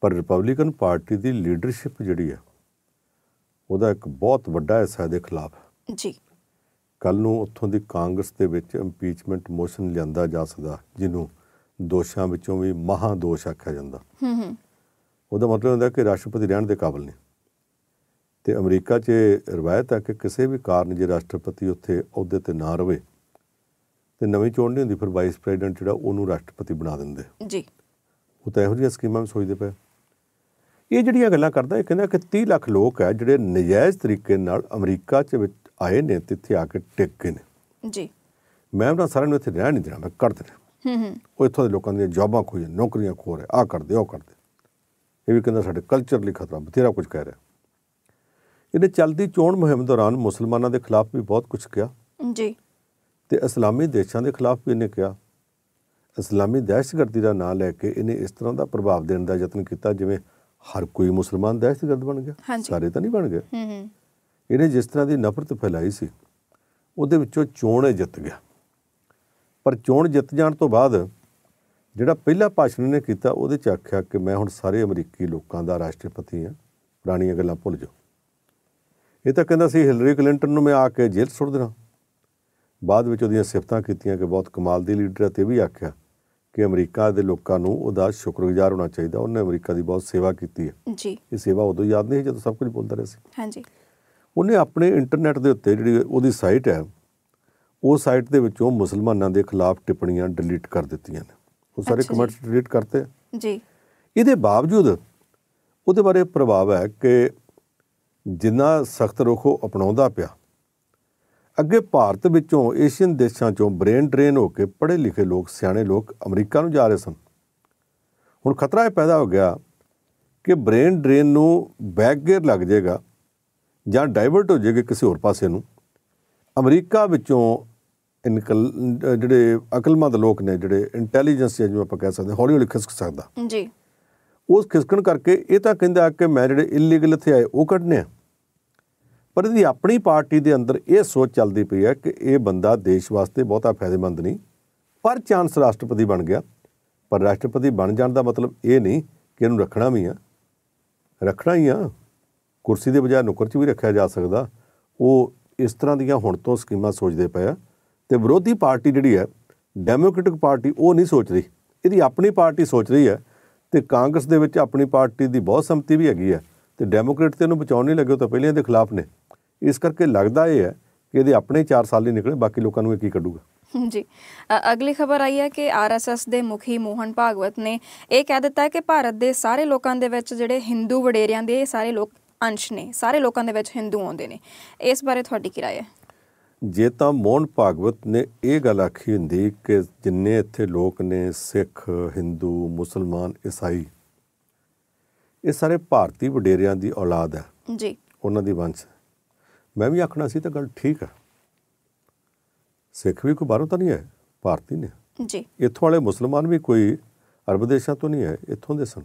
Speaker 2: ਪਰ ਰਿਪਬਲਿਕਨ ਪਾਰਟੀ ਦੀ ਲੀਡਰਸ਼ਿਪ ਜਿਹੜੀ ਆ ਉਹਦਾ ਇੱਕ ਬਹੁਤ ਵੱਡਾ ਹਿੱਸਾ ਦੇ ਖਿਲਾਫ ਜੀ ਕੱਲ ਨੂੰ ਉੱਥੋਂ ਦੀ ਕਾਂਗਰਸ ਦੇ ਵਿੱਚ ਇੰਪੀਚਮੈਂਟ ਮੋਸ਼ਨ ਲਿਆਂਦਾ ਜਾ ਸਕਦਾ ਜਿਹਨੂੰ ਦੋਸ਼ਾਂ ਵਿੱਚੋਂ ਵੀ ਮਹਾ ਦੋਸ਼ ਆਖਿਆ ਜਾਂਦਾ ਹੂੰ ਹੂੰ ਉਹਦਾ ਮਤਲਬ ਹੁੰਦਾ ਕਿ ਰਾਸ਼ਟਰਪਤੀ ਰਹਿਣ ਦੇ ਕਾਬਿਲ ਨਹੀਂ ਤੇ ਅਮਰੀਕਾ 'ਚ ਰਵਾਇਤ ਹੈ ਕਿ ਕਿਸੇ ਵੀ ਕਾਰਨ ਜੇ ਰਾਸ਼ਟਰਪਤੀ ਉੱਥੇ ਅਹੁਦੇ ਤੇ ਨਾ ਰਵੇ ਤੇ ਨਵੀਂ ਚੋਣ ਨਹੀਂ ਹੁੰਦੀ ਫਿਰ ਵਾਈਸ ਪ੍ਰੈਜ਼ੀਡੈਂਟ ਜਿਹੜਾ ਉਹਨੂੰ ਰਾਸ਼ਟਰਪਤੀ ਬਣਾ ਦਿੰਦੇ ਜੀ ਉਹ ਤਾਂ ਇਹੋ ਜਿਹੀਆਂ ਸਕੀਮਾਂ ਵੀ ਸੋਚਦੇ ਪਏ ਇਹ ਜਿਹੜੀਆਂ ਗੱਲਾਂ ਕਰਦਾ ਇਹ ਕਹਿੰਦਾ ਕਿ 30 ਲੱਖ ਲੋਕ ਹੈ ਜਿਹੜੇ ਨਜਾਇਜ਼ ਤਰੀਕੇ ਨਾਲ ਅਮਰੀਕਾ 'ਚ ਵਿੱਚ ਆਏ ਨੇ ਤੇ ਇੱਥੇ ਆ ਕੇ ਟਿਕ ਗਏ ਨੇ ਜੀ ਮੈਂ ਉਹਨਾਂ ਸਾਰਿਆਂ ਨੂੰ ਇੱਥੇ ਰਹਿਣ ਨਹੀਂ ਦੇਣਾ ਮੈਂ ਕੱਢ ਦੇਣਾ ਹੂੰ ਉਹ ਇੱਥੋਂ ਦੇ ਲੋਕਾਂ ਦੀਆਂ ਜੌਬਾਂ ਖੋਹ ਰਿਹਾ ਨੌਕਰੀਆਂ ਖੋ ਰਿਹਾ ਆ ਕਰਦੇ ਉਹ ਕਰਦੇ ਇਹ ਵੀ ਕਹਿੰਦਾ ਸਾਡੇ ਕਲਚਰ ਲਈ ਖਤਰਾ ਬਥੇਰਾ ਕੁਝ ਕਹਿ ਰਿਹਾ ਇਹਨੇ ਚੱਲਦੀ ਚੋਣ ਮੁਹਿੰਮ ਦੌਰਾਨ ਮੁਸਲਮਾਨਾਂ ਦੇ ਖਿਲਾਫ ਵੀ ਬਹੁਤ ਕੁਝ ਕਿਹਾ ਜੀ ਤੇ ਇਸਲਾਮੀ ਦੇਸ਼ਾਂ ਦੇ ਖਿਲਾਫ ਵੀ ਇਹਨੇ ਕਿਹਾ ਇਸਲਾਮੀ ਦਹਿਸ਼ਤਗਰਦੀ ਦਾ ਨਾਂ ਲੈ ਕੇ ਇਹਨੇ ਇਸ ਤਰ੍ਹਾਂ ਦਾ ਪ੍ਰਭਾਵ ਦੇਣ ਦਾ ਯਤਨ ਕੀਤਾ ਜਿਵੇਂ ਹਰ ਕੋਈ ਮੁਸਲਮਾਨ ਦਹਿਸ਼ਤਗਰਦ ਬਣ ਗਿਆ ਸਾਰੇ ਤਾਂ ਨਹੀਂ ਬਣ ਗਏ ਹੂੰ ਹੂੰ ਇਹਨੇ ਜਿਸ ਤਰ੍ਹਾਂ ਦੀ ਨਫ਼ਰਤ ਫੈਲਾਈ ਸੀ ਉਹਦੇ ਵਿੱਚੋਂ ਚੋਣੇ ਜਿੱਤ ਗਿਆ ਪਰ ਚੋਣ ਜਿੱਤ ਜਾਣ ਤੋਂ ਬਾਅਦ ਜਿਹੜਾ ਪਹਿਲਾ ਭਾਸ਼ਣ ਨੇ ਕੀਤਾ ਉਹਦੇ ਚ ਆਖਿਆ ਕਿ ਮੈਂ ਹੁਣ ਸਾਰੇ ਅਮਰੀਕੀ ਲੋਕਾਂ ਦਾ ਰਾਸ਼ਟਰਪਤੀ ਹਾਂ ਪੁਰਾਣੀਆਂ ਗੱਲਾਂ ਭੁੱਲ ਜਾਓ ਇਹ ਤਾਂ ਕਹਿੰਦਾ ਸੀ ਹਿਲਰੀ ਕਲਿੰਟਨ ਨੂੰ ਮੈਂ ਆ ਕੇ ਜੇਲ੍ਹ ਸੁੱਟ ਦੇਣਾ ਬਾਅਦ ਵਿੱਚ ਉਹਦੀਆਂ ਸਿਫਤਾਂ ਕੀਤੀਆਂ ਕਿ ਬਹੁਤ ਕਮਾਲ ਦੀ ਲੀਡਰ ਹੈ ਤੇ ਵੀ ਆਖਿਆ ਕਿ ਅਮਰੀਕਾ ਦੇ ਲੋਕਾਂ ਨੂੰ ਉਹਦਾ ਸ਼ੁਕਰਗੁਜ਼ਾਰ ਹੋਣਾ ਚਾਹੀਦਾ ਉਹਨੇ ਅਮਰੀਕਾ ਦੀ ਬਹੁਤ ਸੇਵਾ ਕੀਤੀ ਹੈ ਜੀ ਇਹ ਸੇਵਾ ਉਦੋਂ ਯਾਦ ਨਹੀਂ ਜਦੋਂ ਸਭ ਕੁਝ ਬੋਲਦਾ ਰਿਹਾ ਸੀ ਹਾਂਜੀ ਉਹਨੇ ਆਪਣੇ ਇੰਟਰਨੈਟ ਦੇ ਉੱਤੇ ਜਿਹੜੀ ਉਹਦੀ ਸਾਈਟ ਹੈ ਉਹ ਸਾਈਟ ਦੇ ਵਿੱਚੋਂ ਮੁਸਲਮਾਨਾਂ ਦੇ ਖਿਲਾਫ ਟਿੱਪਣੀਆਂ ਡਿਲੀਟ ਕਰ ਦਿੱਤੀਆਂ ਨੇ ਉਹ ਸਾਰੇ ਕਮੈਂਟਸ ਡਿਲੀਟ ਕਰਤੇ ਜੀ ਇਹਦੇ ਬਾਵਜੂਦ ਉਹਦੇ ਬਾਰੇ ਪ੍ਰਭਾਵ ਹੈ ਕਿ ਜਿੰਨਾ ਸਖਤ ਰੁਖ ਉਹ ਅਪਣਾਉਂਦਾ ਪਿਆ ਅੱਗੇ ਭਾਰਤ ਵਿੱਚੋਂ ਏਸ਼ੀਅਨ ਦੇਸ਼ਾਂ ਚੋਂ ਬ੍ਰੇਨ ਡਰੇਨ ਹੋ ਕੇ ਪੜ੍ਹੇ ਲਿਖੇ ਲੋਕ ਸਿਆਣੇ ਲੋਕ ਅਮਰੀਕਾ ਨੂੰ ਜਾ ਰਹੇ ਸਨ ਹੁਣ ਖਤਰਾ ਇਹ ਪੈਦਾ ਹੋ ਗਿਆ ਕਿ ਬ੍ਰੇਨ ਡਰੇਨ ਨੂੰ ਬੈਕ ਗੇਅਰ ਲੱਗ ਜਾਏਗਾ ਜਾਂ ਡਾਈਵਰਟ ਹੋ ਜਾਏਗਾ ਕਿਸੇ ਹੋਰ ਪਾਸੇ ਨੂੰ ਅਮਰੀਕਾ ਵਿੱਚੋਂ ਇਨਕਲ ਜਿਹੜੇ ਅਕਲਮੰਦ ਲੋਕ ਨੇ ਜਿਹੜੇ ਇੰਟੈਲੀਜੈਂਸ ਜਿਹਨੂੰ ਆਪਾਂ ਕਹਿ ਸਕਦੇ ਹੌਲੀ ਹੌਲੀ ਖਿਸਕ ਸਕਦਾ ਜੀ ਉਸ ਖਿਸਕਣ ਕਰਕੇ ਇਹ ਤਾਂ ਕਹਿੰਦਾ ਕਿ ਮੈਂ ਜਿਹੜੇ ਇਲੀਗਲ ਇੱਥੇ ਆਏ ਉਹ ਕੱਢਨੇ ਆ ਪਰ ਇਹਦੀ ਆਪਣੀ ਪਾਰਟੀ ਦੇ ਅੰਦਰ ਇਹ ਸੋਚ ਚੱਲਦੀ ਪਈ ਹੈ ਕਿ ਇਹ ਬੰਦਾ ਦੇਸ਼ ਵਾਸਤੇ ਬਹੁਤਾ ਫਾਇਦੇਮੰਦ ਨਹੀਂ ਪਰ ਚਾਂਸ ਰਾਸ਼ਟਰਪਤੀ ਬਣ ਗਿਆ ਪਰ ਰਾਸ਼ਟਰਪਤੀ ਬਣ ਜਾਣ ਦਾ ਮਤਲਬ ਇਹ ਨਹੀਂ ਕਿ ਇਹਨੂੰ ਰੱਖਣਾ ਵੀ ਆ ਰੱਖਣਾ ਹੀ ਆ ਕੁਰਸੀ ਦੇ ਬਜਾਏ ਨੁਕਰ 'ਚ ਵੀ ਰੱਖਿਆ ਜਾ ਸਕਦਾ ਉਹ ਇਸ ਤਰ੍ਹਾਂ ਦੀਆਂ ਹੁਣ ਤੋਂ ਸਕੀਮਾਂ ਸੋਚਦੇ ਪਏ ਆ ਤੇ ਵਿਰੋਧੀ ਪਾਰਟੀ ਜਿਹੜੀ ਹੈ ਡੈਮੋਕ੍ਰੈਟਿਕ ਪਾਰਟੀ ਉਹ ਨਹੀਂ ਸੋਚ ਰਹੀ ਇਹਦੀ ਆਪਣੀ ਪਾਰਟੀ ਸੋਚ ਰਹੀ ਹੈ ਤੇ ਕਾਂਗਰਸ ਦੇ ਵਿੱਚ ਆਪਣੀ ਪਾਰਟੀ ਦੀ ਬਹੁਤ ਸੰਮਤੀ ਵੀ ਹੈਗੀ ਹੈ ਤੇ ਡੈਮੋਕ੍ਰੇਟ ਤੇ ਇਹਨੂੰ ਬਚਾਉਣ ਨਹੀਂ ਲੱਗੇ ਤਾਂ ਪਹਿਲਾਂ ਦੇ ਖਿਲਾਫ ਨੇ ਇਸ ਕਰਕੇ ਲੱਗਦਾ ਇਹ ਹੈ ਕਿ ਇਹਦੇ ਆਪਣੇ 4 ਸਾਲ ਹੀ ਨਿਕਲੇ ਬਾਕੀ ਲੋਕਾਂ ਨੂੰ ਇਹ ਕੀ ਕੱਢੂਗਾ
Speaker 1: ਜੀ ਅਗਲੀ ਖਬਰ ਆਈ ਹੈ ਕਿ ਆਰਐਸਐਸ ਦੇ ਮੁਖੀ ਮੋਹਨ ਭਾਗਵਤ ਨੇ ਇਹ ਕਹਿ ਦਿੱਤਾ ਹੈ ਕਿ ਭਾਰਤ ਦੇ ਸਾਰੇ ਲੋਕਾਂ ਦੇ ਵਿੱਚ ਜਿਹੜੇ Hindu ਵਡੇਰਿਆਂ ਦੇ ਸਾਰੇ ਲੋਕ ਅੰਸ਼ ਨੇ ਸਾਰੇ ਲੋਕਾਂ ਦੇ ਵਿੱਚ Hindu ਆਉਂਦੇ ਨੇ ਇਸ ਬਾਰੇ ਤੁਹਾਡੀ ਕੀ رائے ਹੈ
Speaker 2: ਜੇ ਤਾਂ ਮੋਹਨ ਭਾਗਵਤ ਨੇ ਇਹ ਗੱਲ ਆਖੀ ਹੁੰਦੀ ਕਿ ਜਿੰਨੇ ਇੱਥੇ ਲੋਕ ਨੇ ਸਿੱਖ Hindu ਮੁਸਲਮਾਨ ਈਸਾਈ ਇਹ ਸਾਰੇ ਭਾਰਤੀ ਵਡੇਰਿਆਂ ਦੀ ਔਲਾਦ ਹੈ ਜੀ ਉਹਨਾਂ ਦੀ ਵੰਸ਼ ਮੈਂ ਵੀ ਆਖਣਾ ਸੀ ਤਾਂ ਗੱਲ ਠੀਕ ਹੈ ਸਿੱਖ ਵੀ ਕੋਈ ਬਾਹਰੋਂ ਤਾਂ ਨਹੀਂ ਹੈ ਭਾਰਤੀ ਨੇ ਜੀ ਇੱਥੋਂ ਵਾਲੇ ਮੁਸਲਮਾਨ ਵੀ ਕੋਈ ਅਰਬ ਦੇਸ਼ਾਂ ਤੋਂ ਨਹੀਂ ਹੈ ਇੱਥੋਂ ਦੇ ਸਨ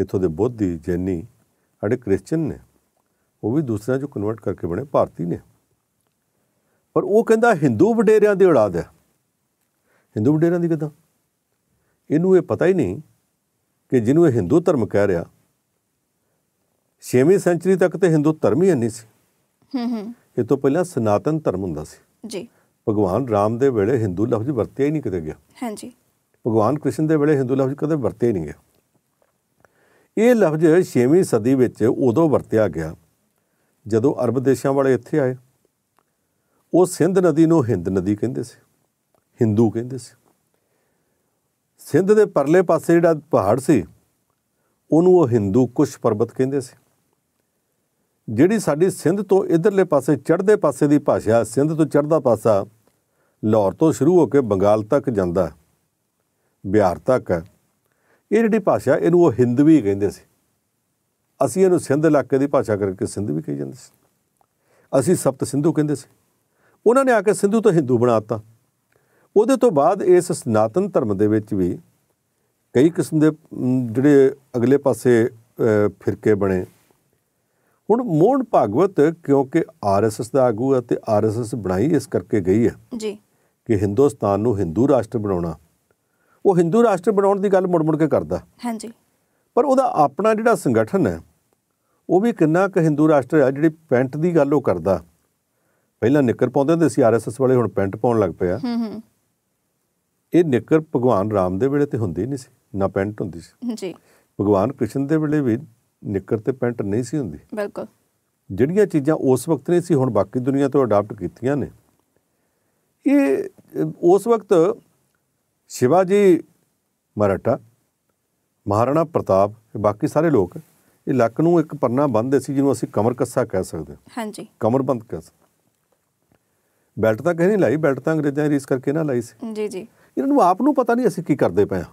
Speaker 2: ਇੱਥੋਂ ਦੇ ਬੋਧੀ ਜੈਨੀ ਸਾਡੇ ਕ੍ਰਿਸਚੀਅਨ ਨੇ ਉਹ ਵੀ ਦੂਸਰਿਆਂ ਚੋਂ ਕਨਵਰਟ ਕਰਕੇ ਬਣੇ ਭਾਰਤੀ ਨੇ ਪਰ ਉਹ ਕਹਿੰਦਾ ਹਿੰਦੂ ਵਡੇਰਿਆਂ ਦੀ ਔਲਾਦ ਹੈ ਹਿੰਦੂ ਵਡੇਰਿਆਂ ਦੀ ਕਿਦਾਂ ਇਹਨੂੰ ਇਹ ਪਤਾ ਹੀ ਨਹੀਂ ਕਿ ਜਿਹਨੂੰ ਇਹ ਹਿੰਦੂ ਧਰਮ ਕਹਿ ਰਿਹਾ 6ਵੀਂ ਸੈਂਚਰੀ ਤੱਕ ਤੇ ਹਿੰਦੂ ਧਰਮ ਹੀ ਨਹੀਂ ਸੀ ਹੂੰ ਹੂੰ ਇਹ ਤੋਂ ਪਹਿਲਾਂ ਸਨਾਤਨ ਧਰਮ ਹੁੰਦਾ ਸੀ ਜੀ ਭਗਵਾਨ ਰਾਮ ਦੇ ਵੇਲੇ ਹਿੰਦੂ ਲਫ਼ਜ਼ ਵਰਤਿਆ ਹੀ ਨਹੀਂ ਕਿਤੇ ਗਿਆ ਹਾਂਜੀ ਭਗਵਾਨ ਕ੍ਰਿਸ਼ਨ ਦੇ ਵੇਲੇ ਹਿੰਦੂ ਲਫ਼ਜ਼ ਕਦੇ ਵਰਤਿਆ ਹੀ ਨਹੀਂ ਗਿਆ ਇਹ ਲਫ਼ਜ਼ 6ਵੀਂ ਸਦੀ ਵਿੱਚ ਉਦੋਂ ਵਰਤਿਆ ਗਿਆ ਜਦੋਂ ਅਰਬ ਦੇਸ਼ਾਂ ਵਾਲੇ ਇੱਥੇ ਆਏ ਉਹ ਸਿੰਧ ਨਦੀ ਨੂੰ ਹਿੰਦ ਨਦੀ ਕਹਿੰਦੇ ਸੀ ਹਿੰਦੂ ਕਹਿੰਦੇ ਸੀ ਸਿੰਧ ਦੇ ਪਰਲੇ ਪਾਸੇ ਜਿਹੜਾ ਪਹਾੜ ਸੀ ਉਹਨੂੰ ਉਹ ਹਿੰਦੂ ਕੁਸ਼ ਪਰਬਤ ਕਹਿੰਦੇ ਸੀ ਜਿਹੜੀ ਸਾਡੀ ਸਿੰਧ ਤੋਂ ਇਧਰਲੇ ਪਾਸੇ ਚੜ੍ਹਦੇ ਪਾਸੇ ਦੀ ਭਾਸ਼ਾ ਸਿੰਧ ਤੋਂ ਚੜ੍ਹਦਾ ਪਾਸਾ ਲਾਹੌਰ ਤੋਂ ਸ਼ੁਰੂ ਹੋ ਕੇ ਬੰਗਾਲ ਤੱਕ ਜਾਂਦਾ ਬਿਹਾਰ ਤੱਕ ਇਹ ਜਿਹੜੀ ਭਾਸ਼ਾ ਇਹਨੂੰ ਉਹ ਵੀ ਕਹਿੰਦੇ ਸੀ ਅਸੀਂ ਇਹਨੂੰ ਸਿੰਧ ਇਲਾਕੇ ਦੀ ਭਾਸ਼ਾ ਕਰਕੇ ਸਿੰਧ ਵੀ ਕਹੀ ਜਾਂਦੇ ਸੀ ਅਸੀਂ ਸਪਤ ਸਿੰਧੂ ਕਹਿੰਦੇ ਸੀ ਉਹਨਾਂ ਨੇ ਆ ਕੇ ਸਿੰਧੂ ਤੋਂ ਹਿੰਦੂ ਬਣਾਤਾ ਉਹਦੇ ਤੋਂ ਬਾਅਦ ਇਸ ਸਨਾਤਨ ਧਰਮ ਦੇ ਵਿੱਚ ਵੀ ਕਈ ਕਿਸਮ ਦੇ ਜਿਹੜੇ ਅਗਲੇ ਪਾਸੇ ਫਿਰਕੇ ਬਣੇ ਹੁਣ ਮੋਹਨ ਭਾਗਵਤ ਕਿਉਂਕਿ ਆਰਐਸਐਸ ਦਾ ਆਗੂ ਹੈ ਤੇ ਆਰਐਸਐਸ ਬਣਾਈ ਇਸ ਕਰਕੇ ਗਈ ਹੈ ਜੀ ਕਿ ਹਿੰਦੁਸਤਾਨ ਨੂੰ ਹਿੰਦੂ ਰਾਸ਼ਟਰ ਬਣਾਉਣਾ ਉਹ ਹਿੰਦੂ ਰਾਸ਼ਟਰ ਬਣਾਉਣ ਦੀ ਗੱਲ ਮੁੜ-ਮੁੜ ਕੇ ਕਰਦਾ ਹਾਂਜੀ ਪਰ ਉਹਦਾ ਆਪਣਾ ਜਿਹੜਾ ਸੰਗਠਨ ਹੈ ਉਹ ਵੀ ਕਿੰਨਾ ਕੁ ਹਿੰਦੂ ਰਾਸ਼ਟਰ ਹੈ ਜਿਹੜੀ ਪੈਂਟ ਦੀ ਗੱਲ ਉਹ ਕਰਦਾ ਪਹਿਲਾਂ ਨਿੱਕਰ ਪਾਉਂਦੇ ਹੁੰਦੇ ਸੀ ਆਰਐਸਐਸ ਵਾਲੇ ਹੁਣ ਪੈਂਟ ਪਾਉਣ ਲੱਗ ਪਿਆ ਹੂੰ ਹੂੰ ਇਹ ਨਿੱਕਰ ਭਗਵਾਨ ਰਾਮ ਦੇ ਵੇਲੇ ਤੇ ਹੁੰਦੀ ਨਹੀਂ ਸੀ ਨਾ ਪੈਂਟ ਹੁੰਦੀ ਸੀ ਜੀ ਭਗਵਾਨ ਕ੍ਰਿਸ਼ਨ ਦੇ ਵੇਲੇ ਵੀ ਨਿੱਕਰ ਤੇ ਪੈਂਟ ਨਹੀਂ ਸੀ ਹੁੰਦੀ ਬਿਲਕੁਲ ਜਿਹੜੀਆਂ ਚੀਜ਼ਾਂ ਉਸ ਵਕਤ ਨਹੀਂ ਸੀ ਹੁਣ ਬਾਕੀ ਦੁਨੀਆ ਤੋਂ ਅਡਾਪਟ ਕੀਤੀਆਂ ਨੇ ਇਹ ਉਸ ਵਕਤ ਸ਼ਿਵਾਜੀ ਮਰਾਠਾ ਮਹਾਰਾਣਾ ਪ੍ਰਤਾਪ ਤੇ ਬਾਕੀ ਸਾਰੇ ਲੋਕ ਇਹ ਲੱਕ ਨੂੰ ਇੱਕ ਪਰਨਾ ਬੰਨਦੇ ਸੀ ਜਿਹਨੂੰ ਅਸੀਂ ਕਮਰ ਕੱਸਾ ਕਹਿ ਸਕਦੇ ਹਾਂ ਹਾਂਜੀ ਕਮਰਬੰਦ ਕਹਿ ਸਕਦੇ ਬੈਲਟ ਤਾਂ ਕਹਿੰਦੇ ਲਾਈ ਬੈਲਟ ਤਾਂ ਅੰਗਰੇਜ਼ਾਂ ਨੇ ਰੀਸ ਕਰਕੇ ਨਾ ਲਾਈ ਸੀ
Speaker 3: ਜੀ ਜੀ ਇਹਨਾਂ
Speaker 2: ਨੂੰ ਆਪ ਨੂੰ ਪਤਾ ਨਹੀਂ ਅਸੀਂ ਕੀ ਕਰਦੇ ਪਏ ਆ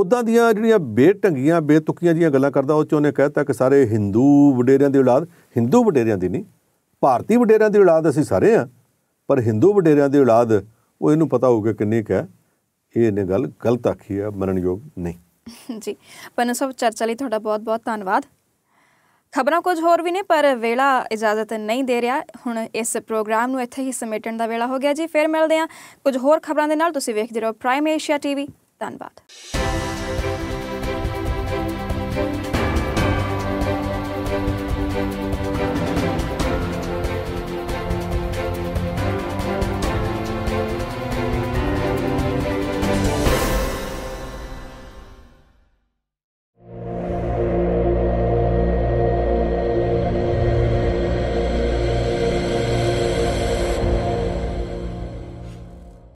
Speaker 2: ਉਦਾਂ ਦੀਆਂ ਜਿਹੜੀਆਂ ਬੇਟੰਗੀਆਂ ਬੇਤੁਕੀਆਂ ਜੀਆਂ ਗੱਲਾਂ ਕਰਦਾ ਉਹ ਚ ਉਹਨੇ ਕਹਿਤਾ ਕਿ ਸਾਰੇ ਹਿੰਦੂ ਵਡੇਰਿਆਂ ਦੀ ਔਲਾਦ ਹਿੰਦੂ ਵਡੇਰਿਆਂ ਦੀ ਨਹੀਂ ਭਾਰਤੀ ਵਡੇਰਿਆਂ ਦੀ ਔਲਾਦ ਅਸੀਂ ਸਾਰੇ ਆ ਪਰ ਹਿੰਦੂ ਵਡੇਰਿਆਂ ਦੀ ਔਲਾਦ ਉਹ ਇਹਨੂੰ ਪਤਾ ਹੋਊਗਾ ਕਿੰਨੀ ਕੁ ਹੈ ਇਹ ਇਹਨੇ ਗੱਲ ਗਲਤ ਆਖੀ ਹੈ ਮਰਨਯੋਗ
Speaker 1: ਨਹੀਂ ਜੀ ਪਨਸਵ ਚਰਚਾ ਲਈ ਤੁਹਾਡਾ ਬਹੁਤ ਬਹੁਤ ਧੰਨਵਾਦ ਖਬਰਾਂ ਕੁਝ ਹੋਰ ਵੀ ਨੇ ਪਰ ਵੇਲਾ ਇਜਾਜ਼ਤ ਨਹੀਂ ਦੇ ਰਿਹਾ ਹੁਣ ਇਸ ਪ੍ਰੋਗਰਾਮ ਨੂੰ ਇੱਥੇ ਹੀ ਸਮੇਟਣ ਦਾ ਵੇਲਾ ਹੋ ਗਿਆ ਜੀ ਫਿਰ ਮਿਲਦੇ ਹਾਂ ਕੁਝ ਹੋਰ ਖਬਰਾਂ ਦੇ ਨਾਲ ਤੁਸੀਂ ਵੇਖਦੇ ਰਹੋ ਪ੍ਰਾਈਮ ਏਸ਼ੀਆ ਟੀਵੀ ਧੰਨਵਾਦ